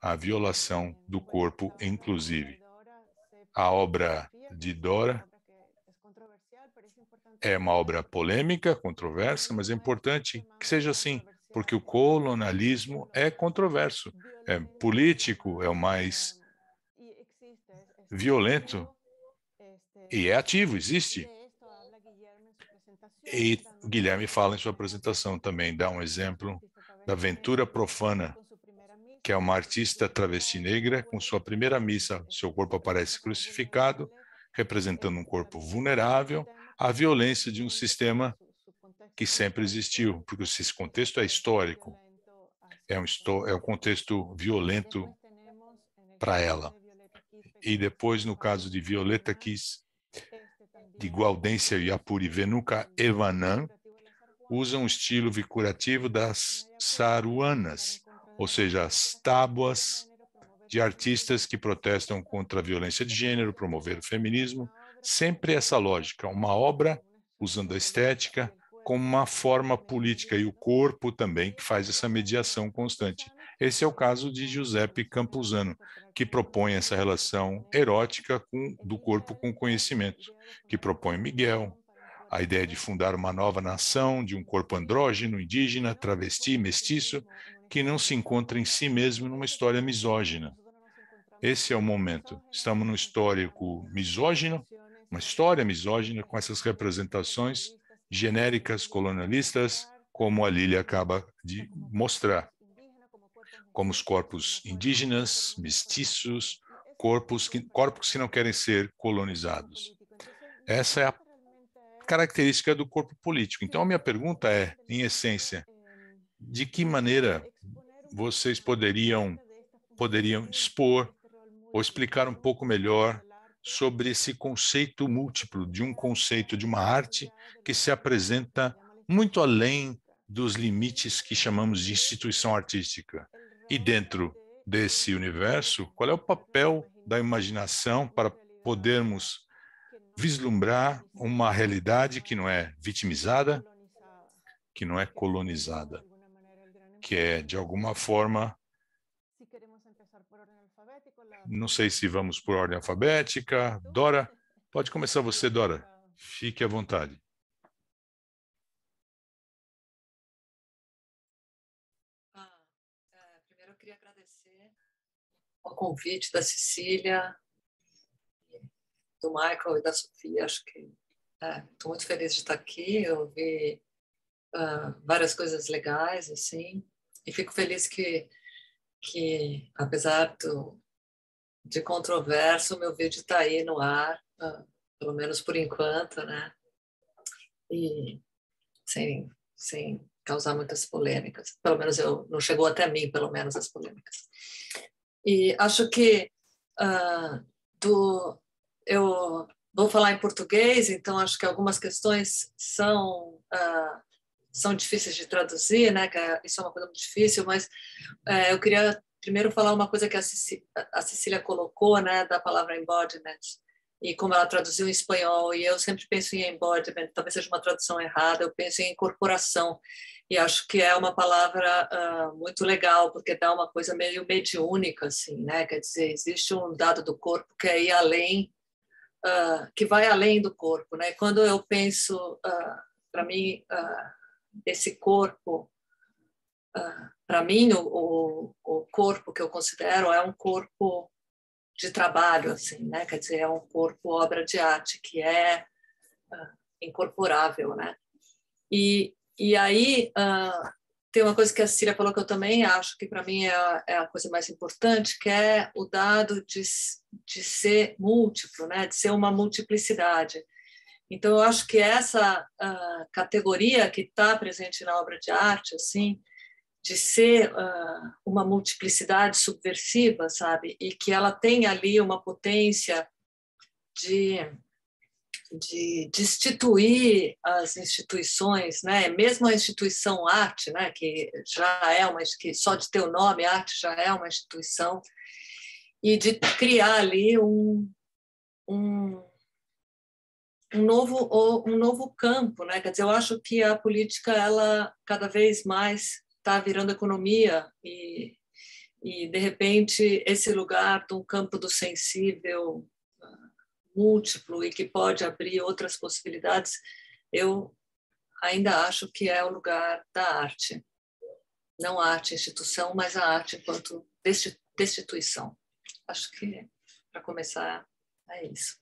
a violação do corpo, inclusive. A obra de Dora é uma obra polêmica, controversa, mas é importante que seja assim, porque o colonialismo é controverso, é político, é o mais violento e é ativo, existe. E o Guilherme fala em sua apresentação também, dá um exemplo da Ventura Profana, que é uma artista travesti negra com sua primeira missa. Seu corpo aparece crucificado, representando um corpo vulnerável à violência de um sistema que sempre existiu, porque esse contexto é histórico, é um, é um contexto violento para ela. E depois, no caso de Violeta Kiss, de Gaudência Yapuri Venuka Evanan, usam o estilo vicurativo das saruanas, ou seja, as tábuas de artistas que protestam contra a violência de gênero, promover o feminismo, sempre essa lógica, uma obra usando a estética como uma forma política e o corpo também que faz essa mediação constante. Esse é o caso de Giuseppe Campuzano, que propõe essa relação erótica com, do corpo com o conhecimento, que propõe Miguel, a ideia de fundar uma nova nação de um corpo andrógeno, indígena, travesti, mestiço, que não se encontra em si mesmo numa história misógina. Esse é o momento. Estamos num histórico misógino, uma história misógina com essas representações genéricas colonialistas, como a Lília acaba de mostrar como os corpos indígenas, mestiços, corpos que, corpos que não querem ser colonizados. Essa é a característica do corpo político. Então, a minha pergunta é, em essência, de que maneira vocês poderiam, poderiam expor ou explicar um pouco melhor sobre esse conceito múltiplo de um conceito de uma arte que se apresenta muito além dos limites que chamamos de instituição artística. E dentro desse universo, qual é o papel da imaginação para podermos vislumbrar uma realidade que não é vitimizada, que não é colonizada, que é de alguma forma não sei se vamos por ordem alfabética. Dora, pode começar você, Dora. Fique à vontade. queria agradecer o convite da Cecília, do Michael e da Sofia. Acho que estou é, muito feliz de estar aqui. Eu vi uh, várias coisas legais, assim, e fico feliz que, que apesar do, de controverso, meu vídeo está aí no ar, uh, pelo menos por enquanto, né? E sem, sem causar muitas polêmicas. Pelo menos eu não chegou até mim, pelo menos as polêmicas. E acho que uh, do eu vou falar em português, então acho que algumas questões são uh, são difíceis de traduzir, né? É, isso é uma coisa muito difícil, mas uh, eu queria primeiro falar uma coisa que a, Cici, a Cecília colocou, né, da palavra embodiment e como ela traduziu em espanhol, e eu sempre penso em embodiment, talvez seja uma tradução errada, eu penso em incorporação, e acho que é uma palavra uh, muito legal, porque dá uma coisa meio mediúnica, assim, né? Quer dizer, existe um dado do corpo que é ir além, uh, que vai além do corpo, né? Quando eu penso, uh, ah, para mim, esse corpo, para mim, o, o, o corpo que eu considero é um corpo de trabalho, assim, né? Quer dizer, é um corpo obra de arte que é uh, incorporável, né? E, e aí uh, tem uma coisa que a Círia falou que eu também acho que para mim é a, é a, coisa mais importante, que é o dado de, de ser múltiplo, né? De ser uma multiplicidade. Então eu acho que essa uh, categoria que está presente na obra de arte, assim, de ser uh, uma multiplicidade subversiva, sabe? E que ela tem ali uma potência de, de destituir as instituições, né? Mesmo a instituição arte, né? Que já é uma que só de ter o nome arte já é uma instituição e de criar ali um, um um novo um novo campo, né? Quer dizer, eu acho que a política ela cada vez mais está virando economia e, e, de repente, esse lugar de um campo do sensível ah, múltiplo e que pode abrir outras possibilidades, eu ainda acho que é o lugar da arte. Não a arte instituição, mas a arte enquanto destituição. Acho que, é para começar, é isso.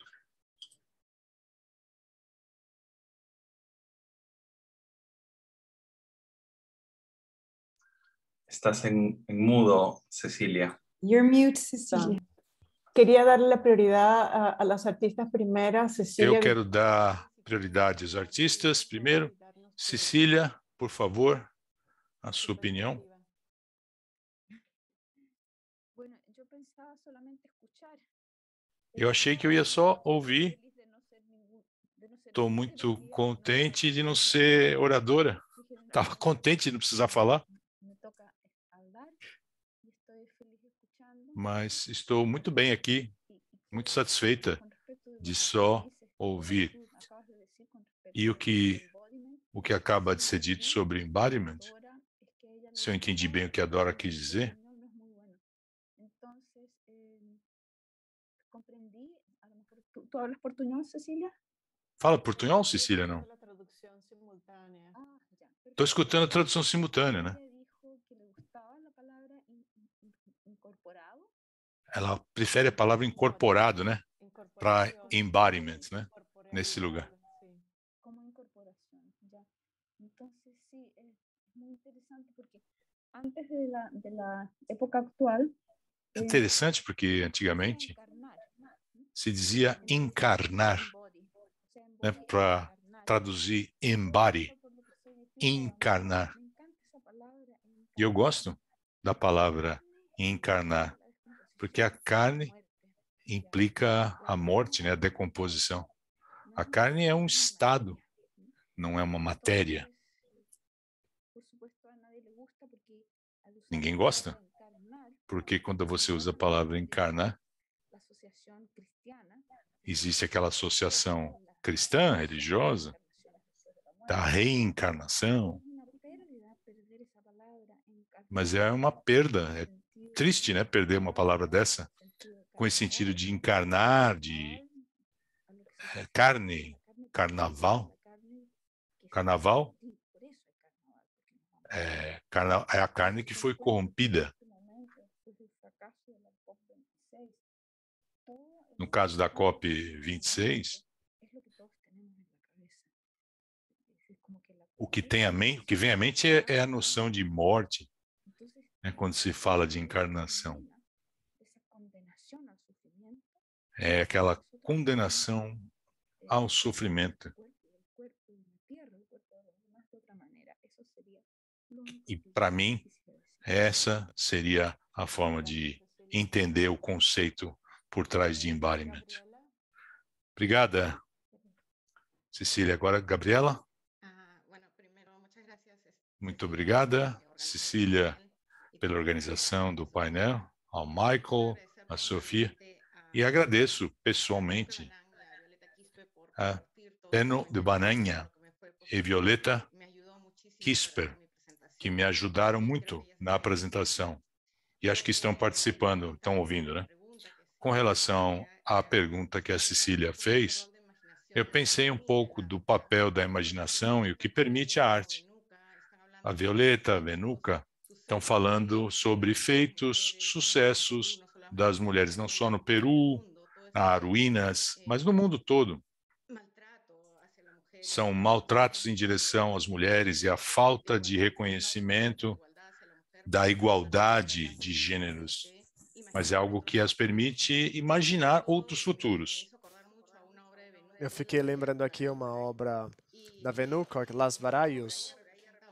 Estás en, en mudo, Cecilia. You're mute, Cecilia. Ah. Queria dar a prioridade às artistas primeiro, Cecília. Eu quero dar prioridade aos artistas primeiro. Cecília, por favor, a sua opinião. Eu achei que eu ia só ouvir. Estou muito contente de não ser oradora. Estava contente de não precisar falar. mas estou muito bem aqui, muito satisfeita de só ouvir. E o que, o que acaba de ser dito sobre embodiment, se eu entendi bem o que a Dora quis dizer, Tu hablas portuñol, Cecilia? Fala portunhol, Cecília, não? Estou escutando a tradução simultânea, né? ela prefere a palavra incorporado, né? Para embodiment, né? Nesse lugar. Como incorporação, já. Então, sim, é muito interessante porque antes da, época atual. É eh, interessante porque antigamente se dizia encarnar, né? Para traduzir embody, é encarnar. E eu gosto da palavra encarnar porque a carne implica a morte, né, a decomposição. A carne é um estado, não é uma matéria. Ninguém gosta, porque quando você usa a palavra encarnar, existe aquela associação cristã, religiosa, da reencarnação. Mas é uma perda, é triste, né, perder uma palavra dessa, com esse sentido de encarnar, de é, carne, carnaval, carnaval, é, carna, é a carne que foi corrompida. No caso da COP 26, o que tem a mente, o que vem à mente é, é a noção de morte, né, quando se fala de encarnação. É aquela condenação ao sofrimento. É é e é para mim, essa seria a forma de entender o conceito por trás de embodiment. Obrigada, Cecília. Agora, Gabriela. Ah, Muito obrigada, Cecília pela organização do painel, ao Michael, à Sofia, e agradeço pessoalmente a Peno de Bananha e Violeta Kisper, que me ajudaram muito na apresentação. E acho que estão participando, estão ouvindo, né? Com relação à pergunta que a Cecília fez, eu pensei um pouco do papel da imaginação e o que permite a arte. A Violeta, a Venuca, estão falando sobre feitos, sucessos das mulheres, não só no Peru, na Aruinas, mas no mundo todo. São maltratos em direção às mulheres e a falta de reconhecimento da igualdade de gêneros, mas é algo que as permite imaginar outros futuros. Eu fiquei lembrando aqui uma obra da Venucor, Las Varayos.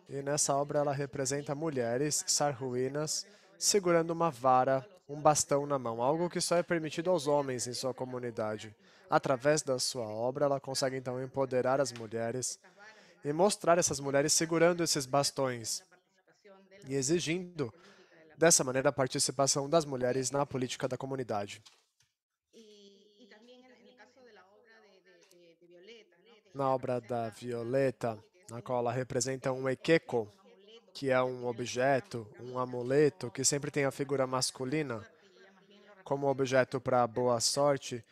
E nessa obra ela representa mulheres sarruínas segurando uma vara, um bastão na mão, algo que só é permitido aos homens em sua comunidade. Através da sua obra, ela consegue então empoderar as mulheres e mostrar essas mulheres segurando esses bastões e exigindo dessa maneira a participação das mulheres na política da comunidade. Na obra da Violeta, na qual ela representa um ekeko, que é um objeto, um amuleto, que sempre tem a figura masculina como objeto para boa sorte.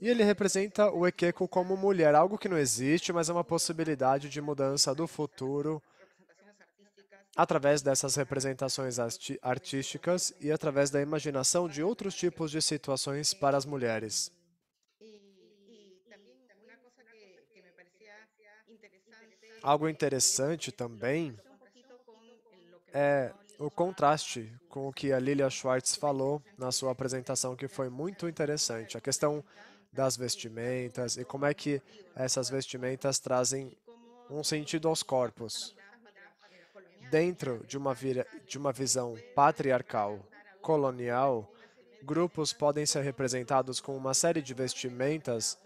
E ele representa o Ekeko como mulher, algo que não existe, mas é uma possibilidade de mudança do futuro através dessas representações artísticas e através da imaginação de outros tipos de situações para as mulheres. Algo interessante também é o contraste com o que a Lilia Schwartz falou na sua apresentação, que foi muito interessante. A questão das vestimentas e como é que essas vestimentas trazem um sentido aos corpos. Dentro de uma, vira, de uma visão patriarcal, colonial, grupos podem ser representados com uma série de vestimentas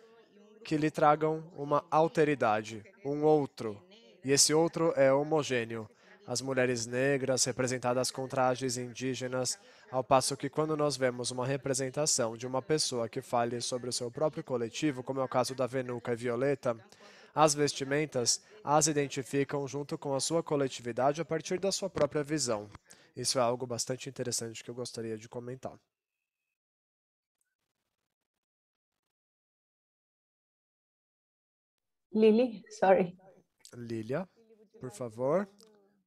que lhe tragam uma alteridade, um outro, e esse outro é homogêneo. As mulheres negras representadas com trajes indígenas, ao passo que quando nós vemos uma representação de uma pessoa que fale sobre o seu próprio coletivo, como é o caso da Venuca e Violeta, as vestimentas as identificam junto com a sua coletividade a partir da sua própria visão. Isso é algo bastante interessante que eu gostaria de comentar. Lily, sorry. Lilia, por favor,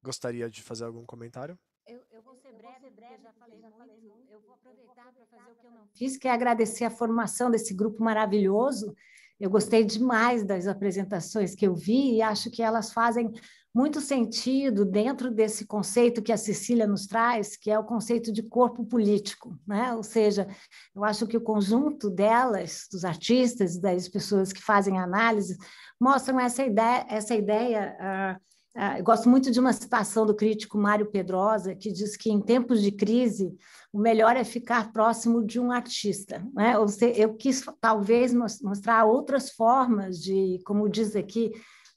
gostaria de fazer algum comentário? Eu, eu vou ser breve, eu já falei, já falei muito. Eu vou aproveitar para fazer o que eu não fiz, que é agradecer a formação desse grupo maravilhoso. Eu gostei demais das apresentações que eu vi e acho que elas fazem muito sentido dentro desse conceito que a Cecília nos traz, que é o conceito de corpo político, né? Ou seja, eu acho que o conjunto delas, dos artistas, das pessoas que fazem análise, mostram essa ideia, essa ideia uh, eu gosto muito de uma citação do crítico Mário Pedrosa, que diz que em tempos de crise, o melhor é ficar próximo de um artista. Né? Eu quis talvez mostrar outras formas de, como diz aqui,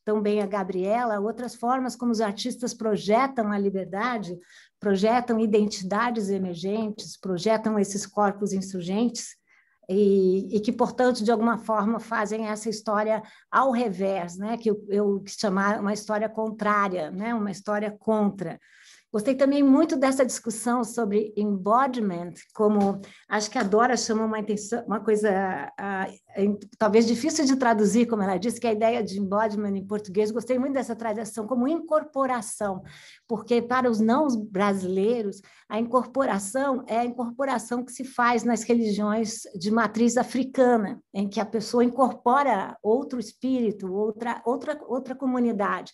também a Gabriela, outras formas como os artistas projetam a liberdade, projetam identidades emergentes, projetam esses corpos insurgentes. E, e, que, portanto, de alguma forma fazem essa história ao revés, né? que eu, eu chamar uma história contrária, né? uma história contra. Gostei também muito dessa discussão sobre embodiment, como acho que a Dora chamou uma, uma coisa uh, talvez difícil de traduzir, como ela disse, que a ideia de embodiment em português, gostei muito dessa tradução como incorporação, porque para os não brasileiros, a incorporação é a incorporação que se faz nas religiões de matriz africana, em que a pessoa incorpora outro espírito, outra, outra, outra comunidade.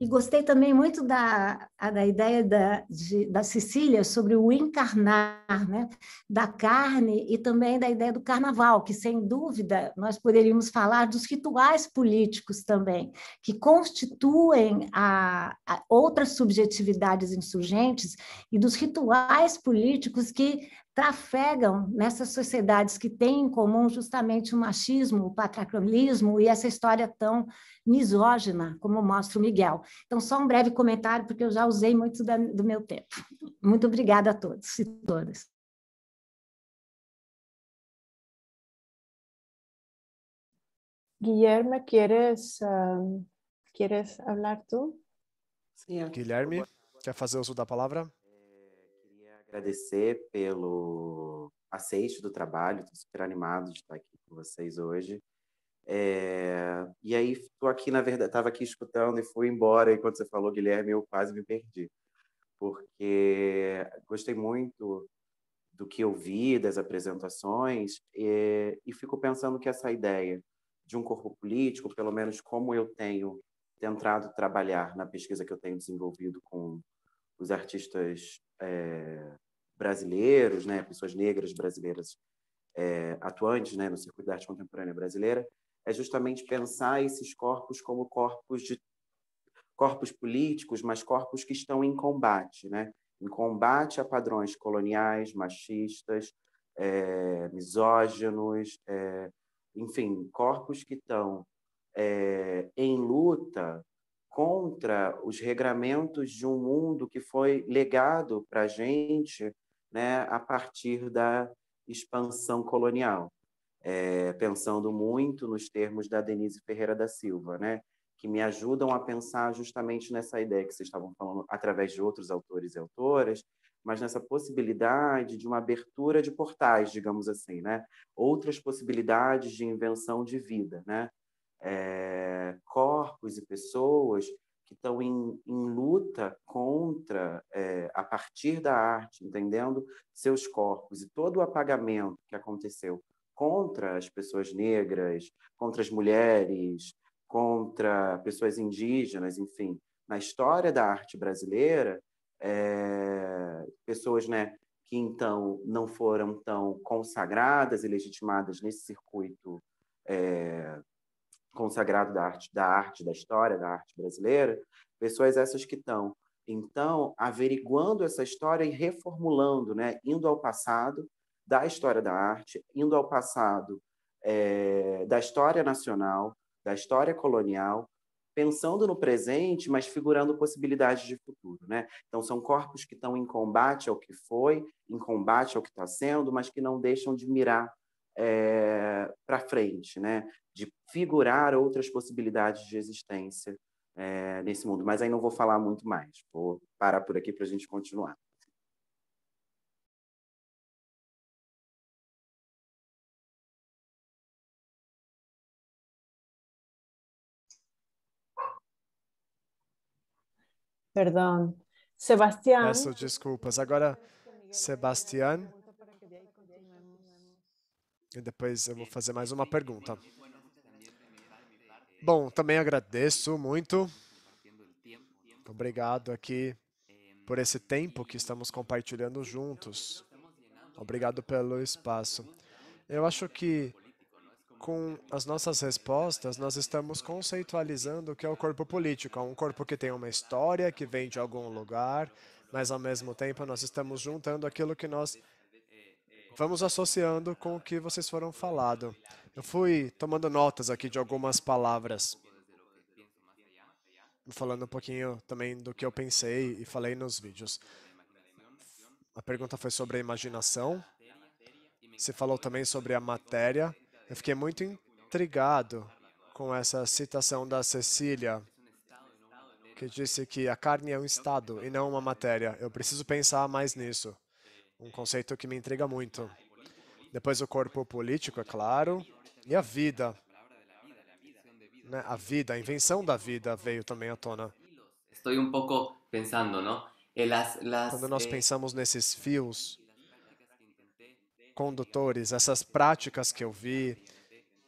E gostei também muito da, da ideia da, de, da Cecília sobre o encarnar, né? da carne e também da ideia do carnaval, que sem dúvida nós poderíamos falar dos rituais políticos também, que constituem a, a outras subjetividades insurgentes e dos rituais políticos que trafegam nessas sociedades que têm em comum justamente o machismo, o patracronismo e essa história tão misógina, como mostra o Miguel. Então, só um breve comentário, porque eu já usei muito da, do meu tempo. Muito obrigada a todos e todas. Guilherme, queres, uh, queres falar tu? Sim, Guilherme, quer fazer uso da palavra? agradecer pelo aceite do trabalho, estou super animado de estar aqui com vocês hoje. É... E aí, estou aqui, na verdade, estava aqui escutando e fui embora, e quando você falou, Guilherme, eu quase me perdi, porque gostei muito do que eu vi, das apresentações, e, e fico pensando que essa ideia de um corpo político, pelo menos como eu tenho tentado trabalhar na pesquisa que eu tenho desenvolvido com os artistas é, brasileiros, né, pessoas negras brasileiras é, atuantes né, no circuito da arte contemporânea brasileira, é justamente pensar esses corpos como corpos de corpos políticos, mas corpos que estão em combate, né? em combate a padrões coloniais, machistas, é, misóginos, enfim, corpos que estão em luta contra os regramentos de um mundo que foi legado para a gente né, a partir da expansão colonial, é, pensando muito nos termos da Denise Ferreira da Silva, né, que me ajudam a pensar justamente nessa ideia que vocês estavam falando através de outros autores e autoras, mas nessa possibilidade de uma abertura de portais, digamos assim, né, outras possibilidades de invenção de vida, né, é, corpos e pessoas que estão em, em luta contra, é, a partir da arte, entendendo seus corpos e todo o apagamento que aconteceu contra as pessoas negras, contra as mulheres, contra pessoas indígenas, enfim, na história da arte brasileira, é, pessoas, né, que então não foram tão consagradas e legitimadas nesse circuito é, consagrado da arte, da arte, da história, da arte brasileira, pessoas essas que estão, então, averiguando essa história e reformulando, né? indo ao passado da história da arte, indo ao passado é, da história nacional, da história colonial, pensando no presente, mas figurando possibilidades de futuro. Né? Então, são corpos que estão em combate ao que foi, em combate ao que está sendo, mas que não deixam de mirar é, para frente, né? de figurar outras possibilidades de existência é, nesse mundo. Mas aí não vou falar muito mais, vou parar por aqui para a gente continuar. Perdão. Sebastião. Peço desculpas. Agora, Sebastião e depois eu vou é, fazer mais é uma pergunta. Né? É Bom, também agradeço muito. Obrigado aqui por esse tempo que estamos compartilhando juntos. Obrigado pelo espaço. Eu acho que com as nossas respostas, nós estamos conceitualizando o que é o corpo político. É um corpo que tem uma história, que vem de algum lugar, mas ao mesmo tempo nós estamos juntando aquilo que nós vamos associando com o que vocês foram falado. Eu fui tomando notas aqui de algumas palavras, falando um pouquinho também do que eu pensei e falei nos vídeos. A pergunta foi sobre a imaginação. Se falou também sobre a matéria. Eu fiquei muito intrigado com essa citação da Cecília, que disse que a carne é um estado e não uma matéria. Eu preciso pensar mais nisso um conceito que me intriga muito. Depois o corpo político, é claro, e a vida. Né? A vida, a invenção da vida veio também à tona. Estou um pouco pensando, não? Eh, Quando nós eh, pensamos nesses fios condutores, essas práticas que eu vi,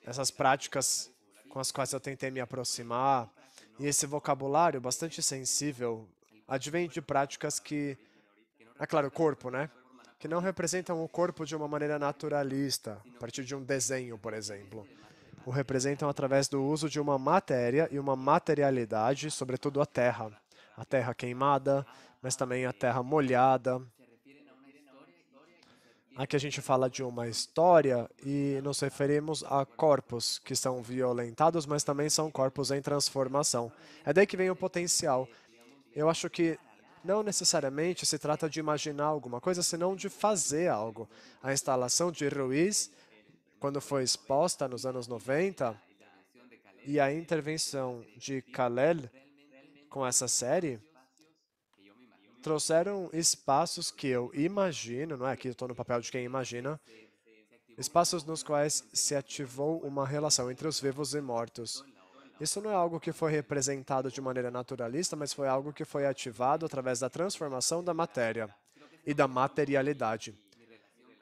essas práticas com as quais eu tentei me aproximar, e esse vocabulário bastante sensível advém de práticas que, é claro, o corpo, né? que não representam o corpo de uma maneira naturalista, a partir de um desenho, por exemplo. O representam através do uso de uma matéria e uma materialidade, sobretudo a terra. A terra queimada, mas também a terra molhada. Aqui a gente fala de uma história e nos referimos a corpos que são violentados, mas também são corpos em transformação. É daí que vem o potencial. Eu acho que não necessariamente se trata de imaginar alguma coisa, senão de fazer algo. A instalação de Ruiz, quando foi exposta nos anos 90, e a intervenção de Kalel com essa série, trouxeram espaços que eu imagino, não é? Aqui eu estou no papel de quem imagina, espaços nos quais se ativou uma relação entre os vivos e mortos. Isso não é algo que foi representado de maneira naturalista, mas foi algo que foi ativado através da transformação da matéria e da materialidade.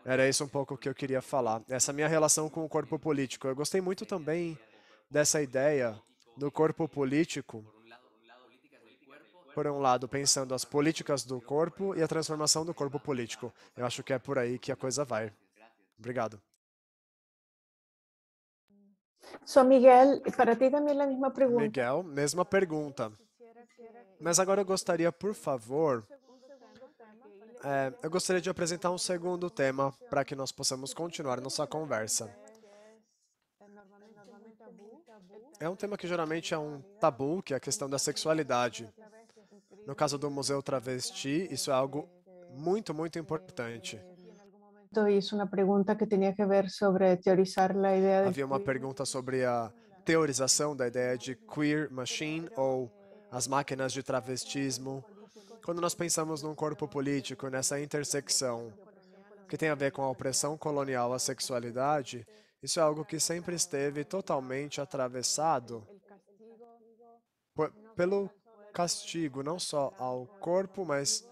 Era isso um pouco que eu queria falar. Essa minha relação com o corpo político. Eu gostei muito também dessa ideia do corpo político, por um lado, pensando as políticas do corpo e a transformação do corpo político. Eu acho que é por aí que a coisa vai. Obrigado. Sou Miguel, para ti também a mesma pergunta. Miguel, mesma pergunta. Mas agora eu gostaria, por favor, é, eu gostaria de apresentar um segundo tema para que nós possamos continuar nossa conversa. É um tema que geralmente é um tabu, que é a questão da sexualidade. No caso do Museu Travesti, isso é algo muito, muito importante momento hizo una pregunta que tenía que ver sobre teorizar la idea de Havia uma pergunta sobre a teorização da ideia de queer machine ou as máquinas de travestismo. Quando nós pensamos num corpo político, nessa intersecção que tem a ver com a opressão colonial à sexualidade, isso é algo que sempre esteve totalmente atravessado pelo castigo, não só ao corpo, mas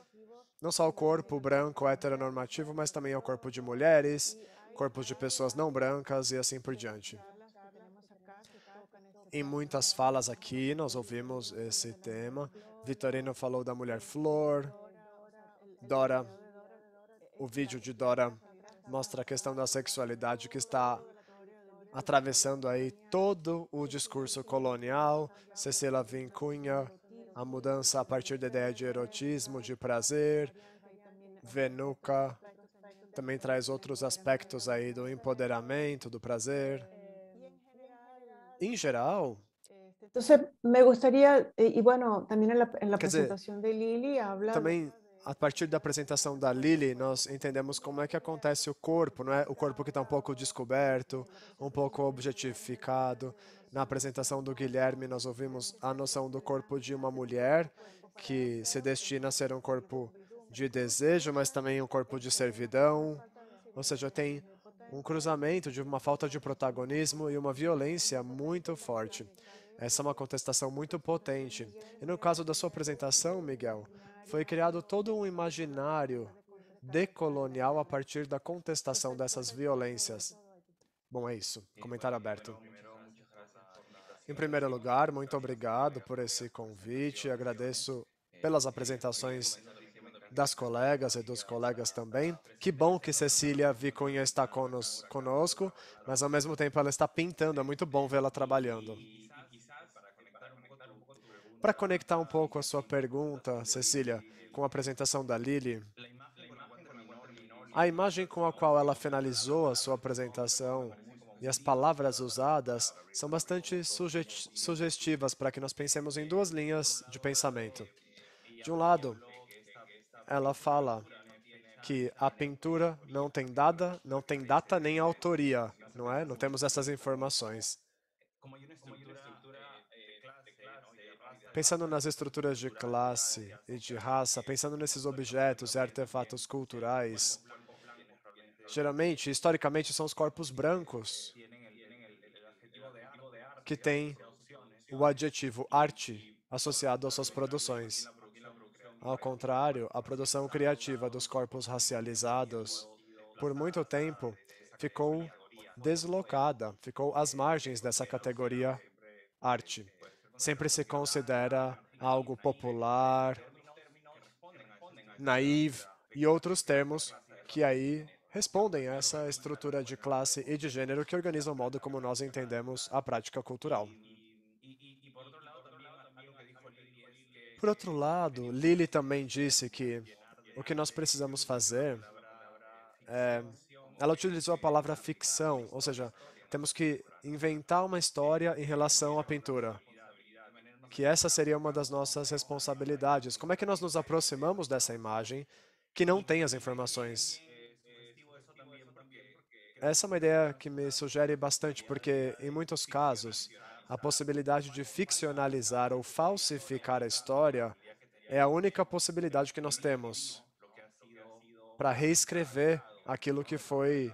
não só ao corpo branco heteronormativo, mas também ao corpo de mulheres, corpos de pessoas não brancas e assim por diante. Em muitas falas aqui, nós ouvimos esse tema. Vitorino falou da mulher flor, Dora, o vídeo de Dora mostra a questão da sexualidade que está atravessando aí todo o discurso colonial. Cecília Vincunha a mudança a partir da ideia de erotismo, de prazer. Venuka também traz outros aspectos aí do empoderamento, do prazer. Em geral, Entonces, me gostaria e eh, bueno, também na apresentação de Lili habla... também a partir da apresentação da Lily, nós entendemos como é que acontece o corpo, não é? O corpo que está um pouco descoberto, um pouco objetificado. Na apresentação do Guilherme, nós ouvimos a noção do corpo de uma mulher que se destina a ser um corpo de desejo, mas também um corpo de servidão. Ou seja, tem um cruzamento de uma falta de protagonismo e uma violência muito forte. Essa é uma contestação muito potente. E no caso da sua apresentação, Miguel, foi criado todo um imaginário decolonial a partir da contestação dessas violências. Bom, é isso. Comentário aberto. Em primeiro lugar, muito obrigado por esse convite. Agradeço pelas apresentações das colegas e dos colegas também. Que bom que Cecília Vicunha está conosco, mas ao mesmo tempo ela está pintando. É muito bom vê-la trabalhando. Para conectar um pouco a sua pergunta, Cecília, com a apresentação da Lili, a imagem com a qual ela finalizou a sua apresentação e as palavras usadas são bastante sugestivas para que nós pensemos em duas linhas de pensamento. De um lado, ela fala que a pintura não tem dada, não tem data nem autoria, não é? Não temos essas informações. Pensando nas estruturas de classe e de raça, pensando nesses objetos e artefatos culturais, geralmente, historicamente, são os corpos brancos que têm o adjetivo arte associado às suas produções. Ao contrário, a produção criativa dos corpos racializados, por muito tempo, ficou deslocada, ficou às margens dessa categoria arte sempre se considera algo popular, naive e outros termos que aí respondem a essa estrutura de classe e de gênero que organiza o modo como nós entendemos a prática cultural. Por outro lado, Lily também disse que o que nós precisamos fazer é... Ela utilizou a palavra ficção, ou seja, temos que inventar uma história em relação à pintura que essa seria uma das nossas responsabilidades. Como é que nós nos aproximamos dessa imagem que não tem as informações? Essa é uma ideia que me sugere bastante, porque em muitos casos a possibilidade de ficcionalizar ou falsificar a história é a única possibilidade que nós temos para reescrever aquilo que foi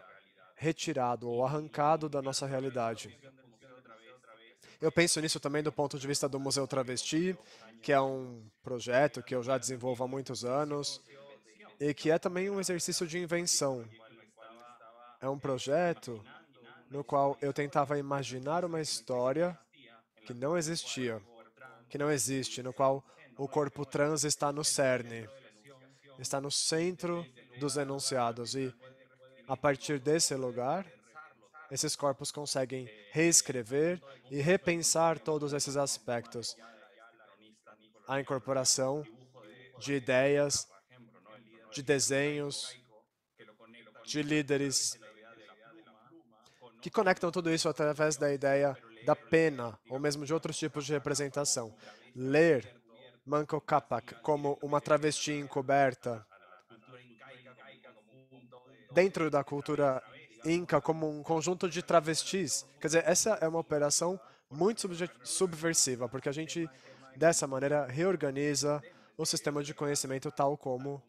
retirado ou arrancado da nossa realidade. Eu penso nisso também do ponto de vista do Museu Travesti, que é um projeto que eu já desenvolvo há muitos anos e que é também um exercício de invenção. É um projeto no qual eu tentava imaginar uma história que não existia, que não existe, no qual o corpo trans está no cerne, está no centro dos enunciados. E a partir desse lugar, esses corpos conseguem reescrever e repensar todos esses aspectos. A incorporação de ideias, de desenhos, de líderes que conectam tudo isso através da ideia da pena, ou mesmo de outros tipos de representação. Ler Manco Capac como uma travesti encoberta dentro da cultura Inca como um conjunto de travestis. Quer dizer, essa é uma operação muito subversiva, porque a gente, dessa maneira, reorganiza o sistema de conhecimento tal como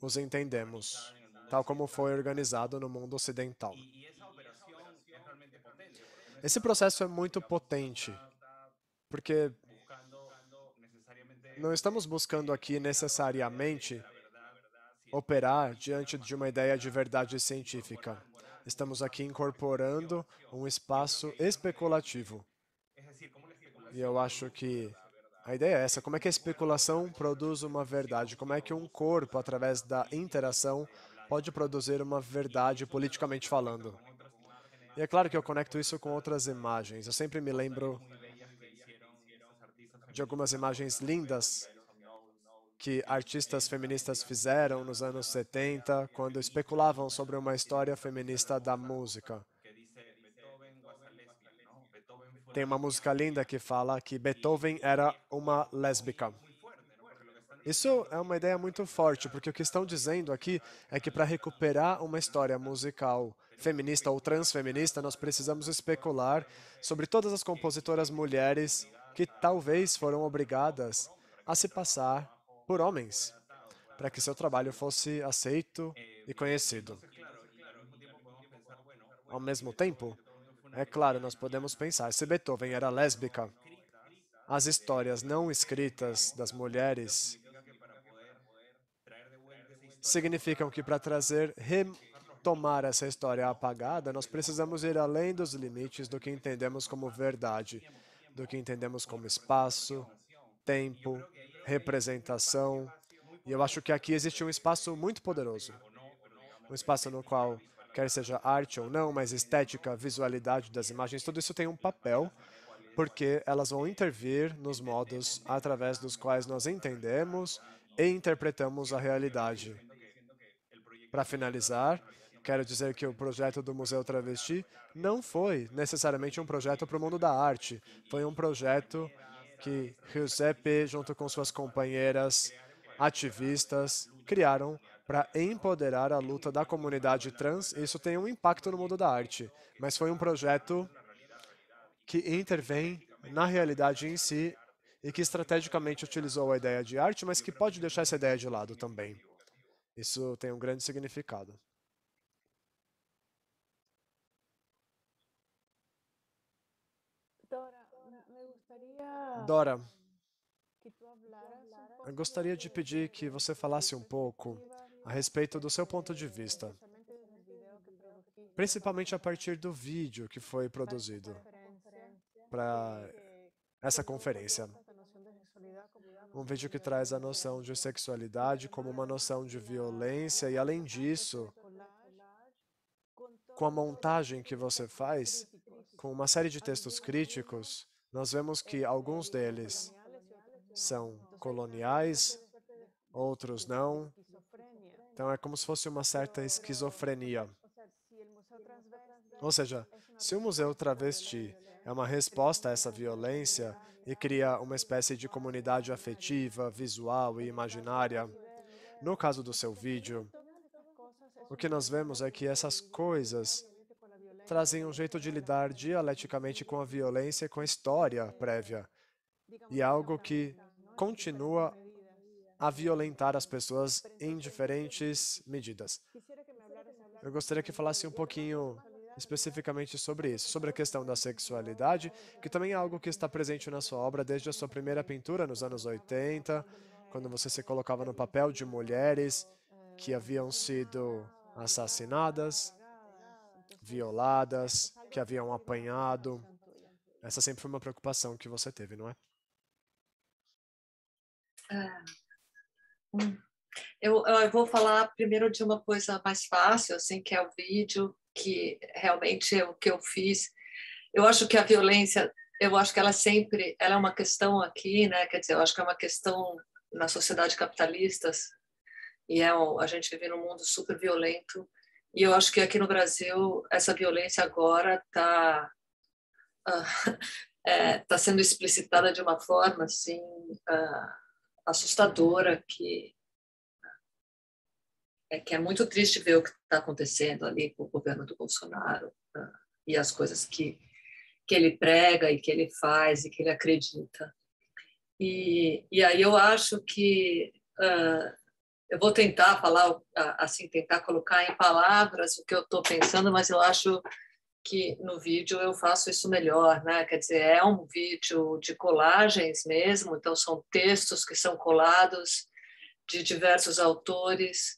os entendemos, tal como foi organizado no mundo ocidental. Esse processo é muito potente, porque não estamos buscando aqui necessariamente operar diante de uma ideia de verdade científica. Estamos aqui incorporando um espaço especulativo. E eu acho que a ideia é essa: como é que a especulação produz uma verdade? Como é que um corpo, através da interação, pode produzir uma verdade politicamente falando? E é claro que eu conecto isso com outras imagens. Eu sempre me lembro de algumas imagens lindas que artistas feministas fizeram nos anos 70, quando especulavam sobre uma história feminista da música. Tem uma música linda que fala que Beethoven era uma lésbica. Isso é uma ideia muito forte, porque o que estão dizendo aqui é que para recuperar uma história musical feminista ou transfeminista, nós precisamos especular sobre todas as compositoras mulheres que talvez foram obrigadas a se passar por homens, para que seu trabalho fosse aceito e conhecido. Ao mesmo tempo, é claro, nós podemos pensar, se Beethoven era lésbica, as histórias não escritas das mulheres significam que para trazer, retomar essa história apagada, nós precisamos ir além dos limites do que entendemos como verdade, do que entendemos como espaço, tempo representação. E eu acho que aqui existe um espaço muito poderoso. Um espaço no qual, quer seja arte ou não, mas estética, visualidade das imagens, tudo isso tem um papel, porque elas vão intervir nos modos através dos quais nós entendemos e interpretamos a realidade. Para finalizar, quero dizer que o projeto do Museu Travesti não foi necessariamente um projeto para o mundo da arte, foi um projeto que Giuseppe, junto com suas companheiras ativistas, criaram para empoderar a luta da comunidade trans. Isso tem um impacto no mundo da arte, mas foi um projeto que intervém na realidade em si e que estrategicamente utilizou a ideia de arte, mas que pode deixar essa ideia de lado também. Isso tem um grande significado. Dora, eu gostaria de pedir que você falasse um pouco a respeito do seu ponto de vista, principalmente a partir do vídeo que foi produzido para essa conferência. Um vídeo que traz a noção de sexualidade como uma noção de violência e, além disso, com a montagem que você faz, com uma série de textos críticos, nós vemos que alguns deles são coloniais, outros não. Então é como se fosse uma certa esquizofrenia. Ou seja, se o museu travesti é uma resposta a essa violência e cria uma espécie de comunidade afetiva, visual e imaginária, no caso do seu vídeo, o que nós vemos é que essas coisas trazem um jeito de lidar dialeticamente com a violência e com a história prévia, e algo que continua a violentar as pessoas em diferentes medidas. Eu gostaria que falasse um pouquinho especificamente sobre isso, sobre a questão da sexualidade, que também é algo que está presente na sua obra desde a sua primeira pintura nos anos 80, quando você se colocava no papel de mulheres que haviam sido assassinadas violadas, que haviam apanhado. Essa sempre foi uma preocupação que você teve, não é? é. hum. eu, eu, vou falar primeiro de uma coisa mais fácil, assim, que é o vídeo, que realmente é o que eu fiz. Eu acho que a violência, eu acho que ela sempre, ela é uma questão aqui, né? Quer dizer, eu acho que é uma questão na sociedade capitalistas e é, a gente vive num mundo super violento e eu acho que aqui no Brasil essa violência agora está uh, ah, [LAUGHS] é, tá sendo explicitada de uma forma assim uh, assustadora que é que é muito triste ver o que está acontecendo ali com o governo do Bolsonaro uh, e as coisas que que ele prega e que ele faz e que ele acredita. E, e aí eu acho que uh, eu vou tentar falar, assim, tentar colocar em palavras o que eu estou pensando, mas eu acho que no vídeo eu faço isso melhor, né? Quer dizer, é um vídeo de colagens mesmo, então são textos que são colados de diversos autores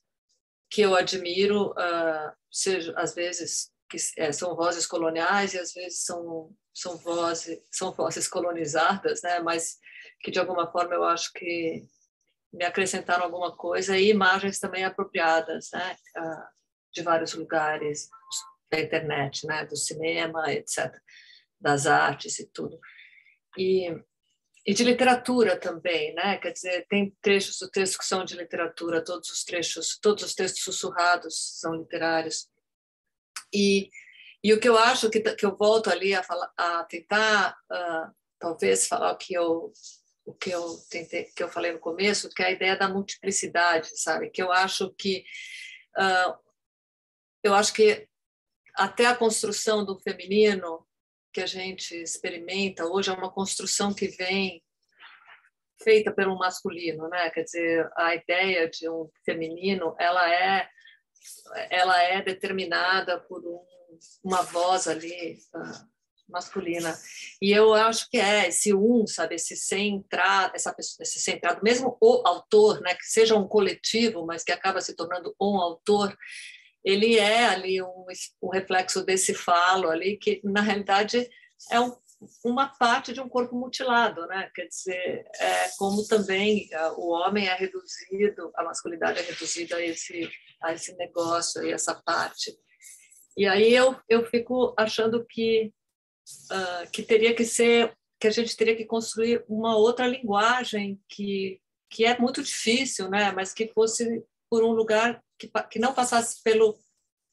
que eu admiro, uh, seja às vezes que é, são vozes coloniais e às vezes são são vozes são vozes colonizadas, né? Mas que de alguma forma eu acho que me acrescentaram alguma coisa e imagens também apropriadas, né? Ah, de vários lugares da internet, né? Do cinema, etc. Das artes e tudo. E, e de literatura também, né? Quer dizer, tem trechos do texto que são de literatura, todos os trechos, todos os textos sussurrados são literários. E, e o que eu acho que, que eu volto ali a, falar, a tentar, uh, talvez, falar o que eu o que eu tentei, que eu falei no começo, que é a ideia da multiplicidade, sabe? Que eu acho que uh, eu acho que até a construção do feminino que a gente experimenta hoje é uma construção que vem feita pelo masculino, né? Quer dizer, a ideia de um feminino, ela é ela é determinada por um, uma voz ali uh, masculina. E eu acho que é esse um, sabe, esse centrado, essa pessoa, esse centrado, mesmo o autor, né, que seja um coletivo, mas que acaba se tornando um autor, ele é ali um, um reflexo desse falo ali, que na realidade é um, uma parte de um corpo mutilado, né? Quer dizer, é como também o homem é reduzido, a masculinidade é reduzida a esse, a esse negócio, a essa parte. E aí eu, eu fico achando que uh, que teria que ser que a gente teria que construir uma outra linguagem que que é muito difícil, né? Mas que fosse por um lugar que, que não passasse pelo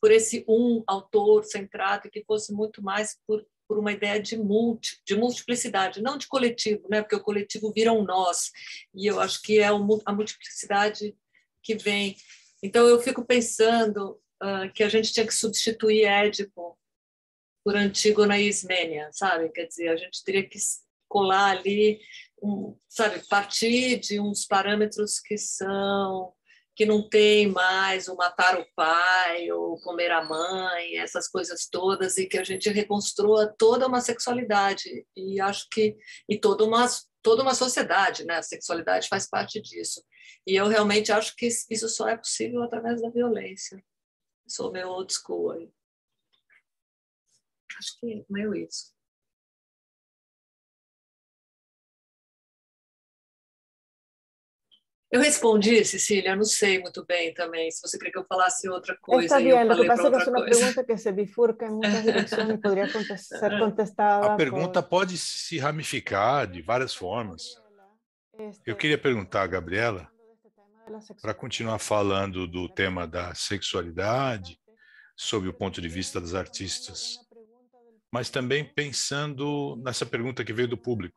por esse um autor centrado que fosse muito mais por, por uma ideia de, multi, de multiplicidade, não de coletivo, né? porque o coletivo vira um nós, e eu acho que é a multiplicidade que vem. Então, eu fico pensando uh, que a gente tinha que substituir Édipo por Antígona e Ismênia, sabe? Quer dizer, a gente teria que colar ali, um, sabe, partir de uns parâmetros que são que não tem mais o matar o pai ou comer a mãe, essas coisas todas, e que a gente reconstrua toda uma sexualidade e acho que e toda uma toda uma sociedade, né? A sexualidade faz parte disso. E eu realmente acho que isso só é possível através da violência. Sou meu old school aí. Acho que é meio isso. Eu respondi, Cecília, não sei muito bem também. Se você queria que eu falasse outra coisa, Está bien, eu falei para outra coisa. Uma pergunta que se bifurca em muitas direções e poderia ser [LAUGHS] contestada. A pergunta por... pode se ramificar de várias formas. Eu queria perguntar à Gabriela, para continuar falando do tema da sexualidade, sob o ponto de vista das artistas mas também pensando nessa pergunta que veio do público.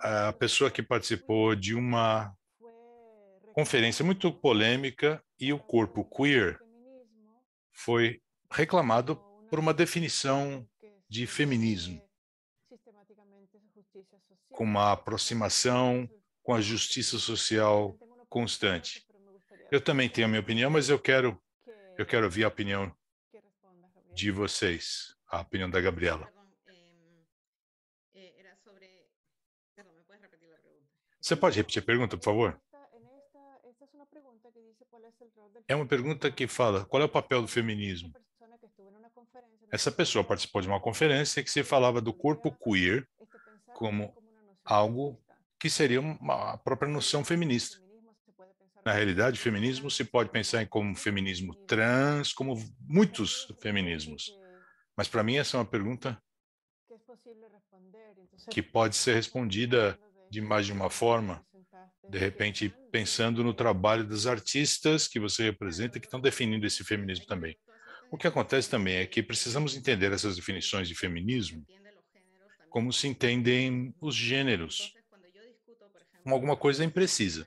A né? pessoa que participou de uma conferência muito polêmica e o corpo queer foi reclamado por uma definição de feminismo com uma aproximação com a justiça social né? é constante. Eu também tenho a minha opinião, mas eu quero eu quero ouvir a opinião de vocês, a opinião da Gabriela. Eh, Você pode repetir a pergunta, por favor? É uma pergunta que fala qual é o papel do feminismo. Essa pessoa participou de uma conferência que se falava do corpo queer como algo que seria uma, a própria noção feminista. Na realidade, feminismo se pode pensar em como feminismo trans, como muitos feminismos. Mas para mim essa é uma pergunta que pode ser respondida de mais de uma forma, de repente pensando no trabalho das artistas que você representa que estão definindo esse feminismo também. O que acontece também é que precisamos entender essas definições de feminismo como se entendem os gêneros, como alguma coisa imprecisa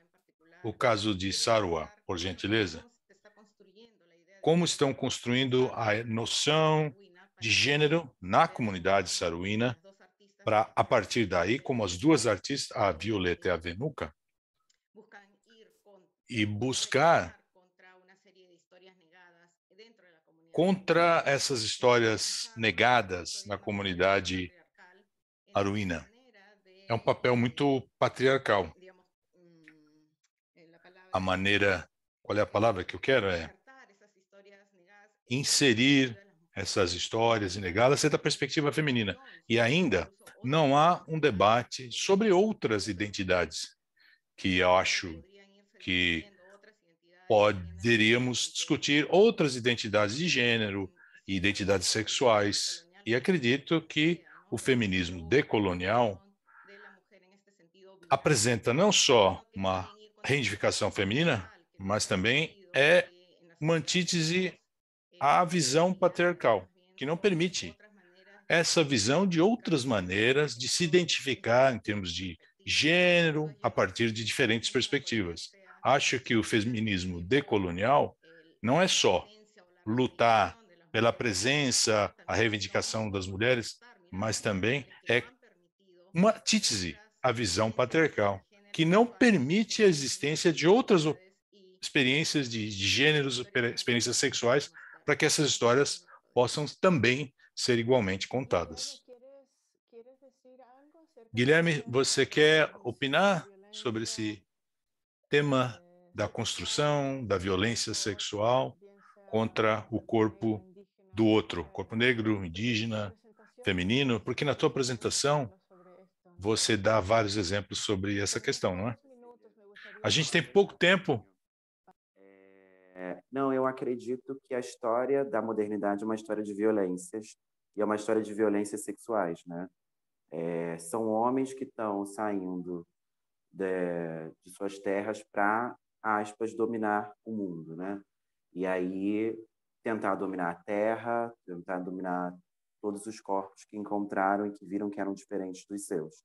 o caso de Sarua, por gentileza? Como estão construindo a noção de gênero na comunidade saruína para, a partir daí, como as duas artistas, a Violeta e a Venuca, e buscar contra essas histórias negadas na comunidade aruína. É um papel muito patriarcal a maneira, qual é a palavra que eu quero? É inserir essas histórias negadas é da perspectiva feminina. E ainda não há um debate sobre outras identidades, que eu acho que poderíamos discutir outras identidades de gênero e identidades sexuais. E acredito que o feminismo decolonial apresenta não só uma reivindicação feminina, mas também é uma antítese à visão patriarcal, que não permite essa visão de outras maneiras de se identificar em termos de gênero a partir de diferentes perspectivas. Acho que o feminismo decolonial não é só lutar pela presença, a reivindicação das mulheres, mas também é uma títese à visão patriarcal que não permite a existência de outras experiências de gêneros, experiências sexuais, para que essas histórias possam também ser igualmente contadas. Guilherme, você quer opinar sobre esse tema da construção da violência sexual contra o corpo do outro, corpo negro, indígena, feminino? Porque na tua apresentação você dá vários exemplos sobre essa questão, não é? A gente tem pouco tempo. É, não, eu acredito que a história da modernidade é uma história de violências e é uma história de violências sexuais, né? É, são homens que estão saindo de, de suas terras para, aspas, dominar o mundo, né? E aí tentar dominar a terra, tentar dominar todos os corpos que encontraram e que viram que eram diferentes dos seus.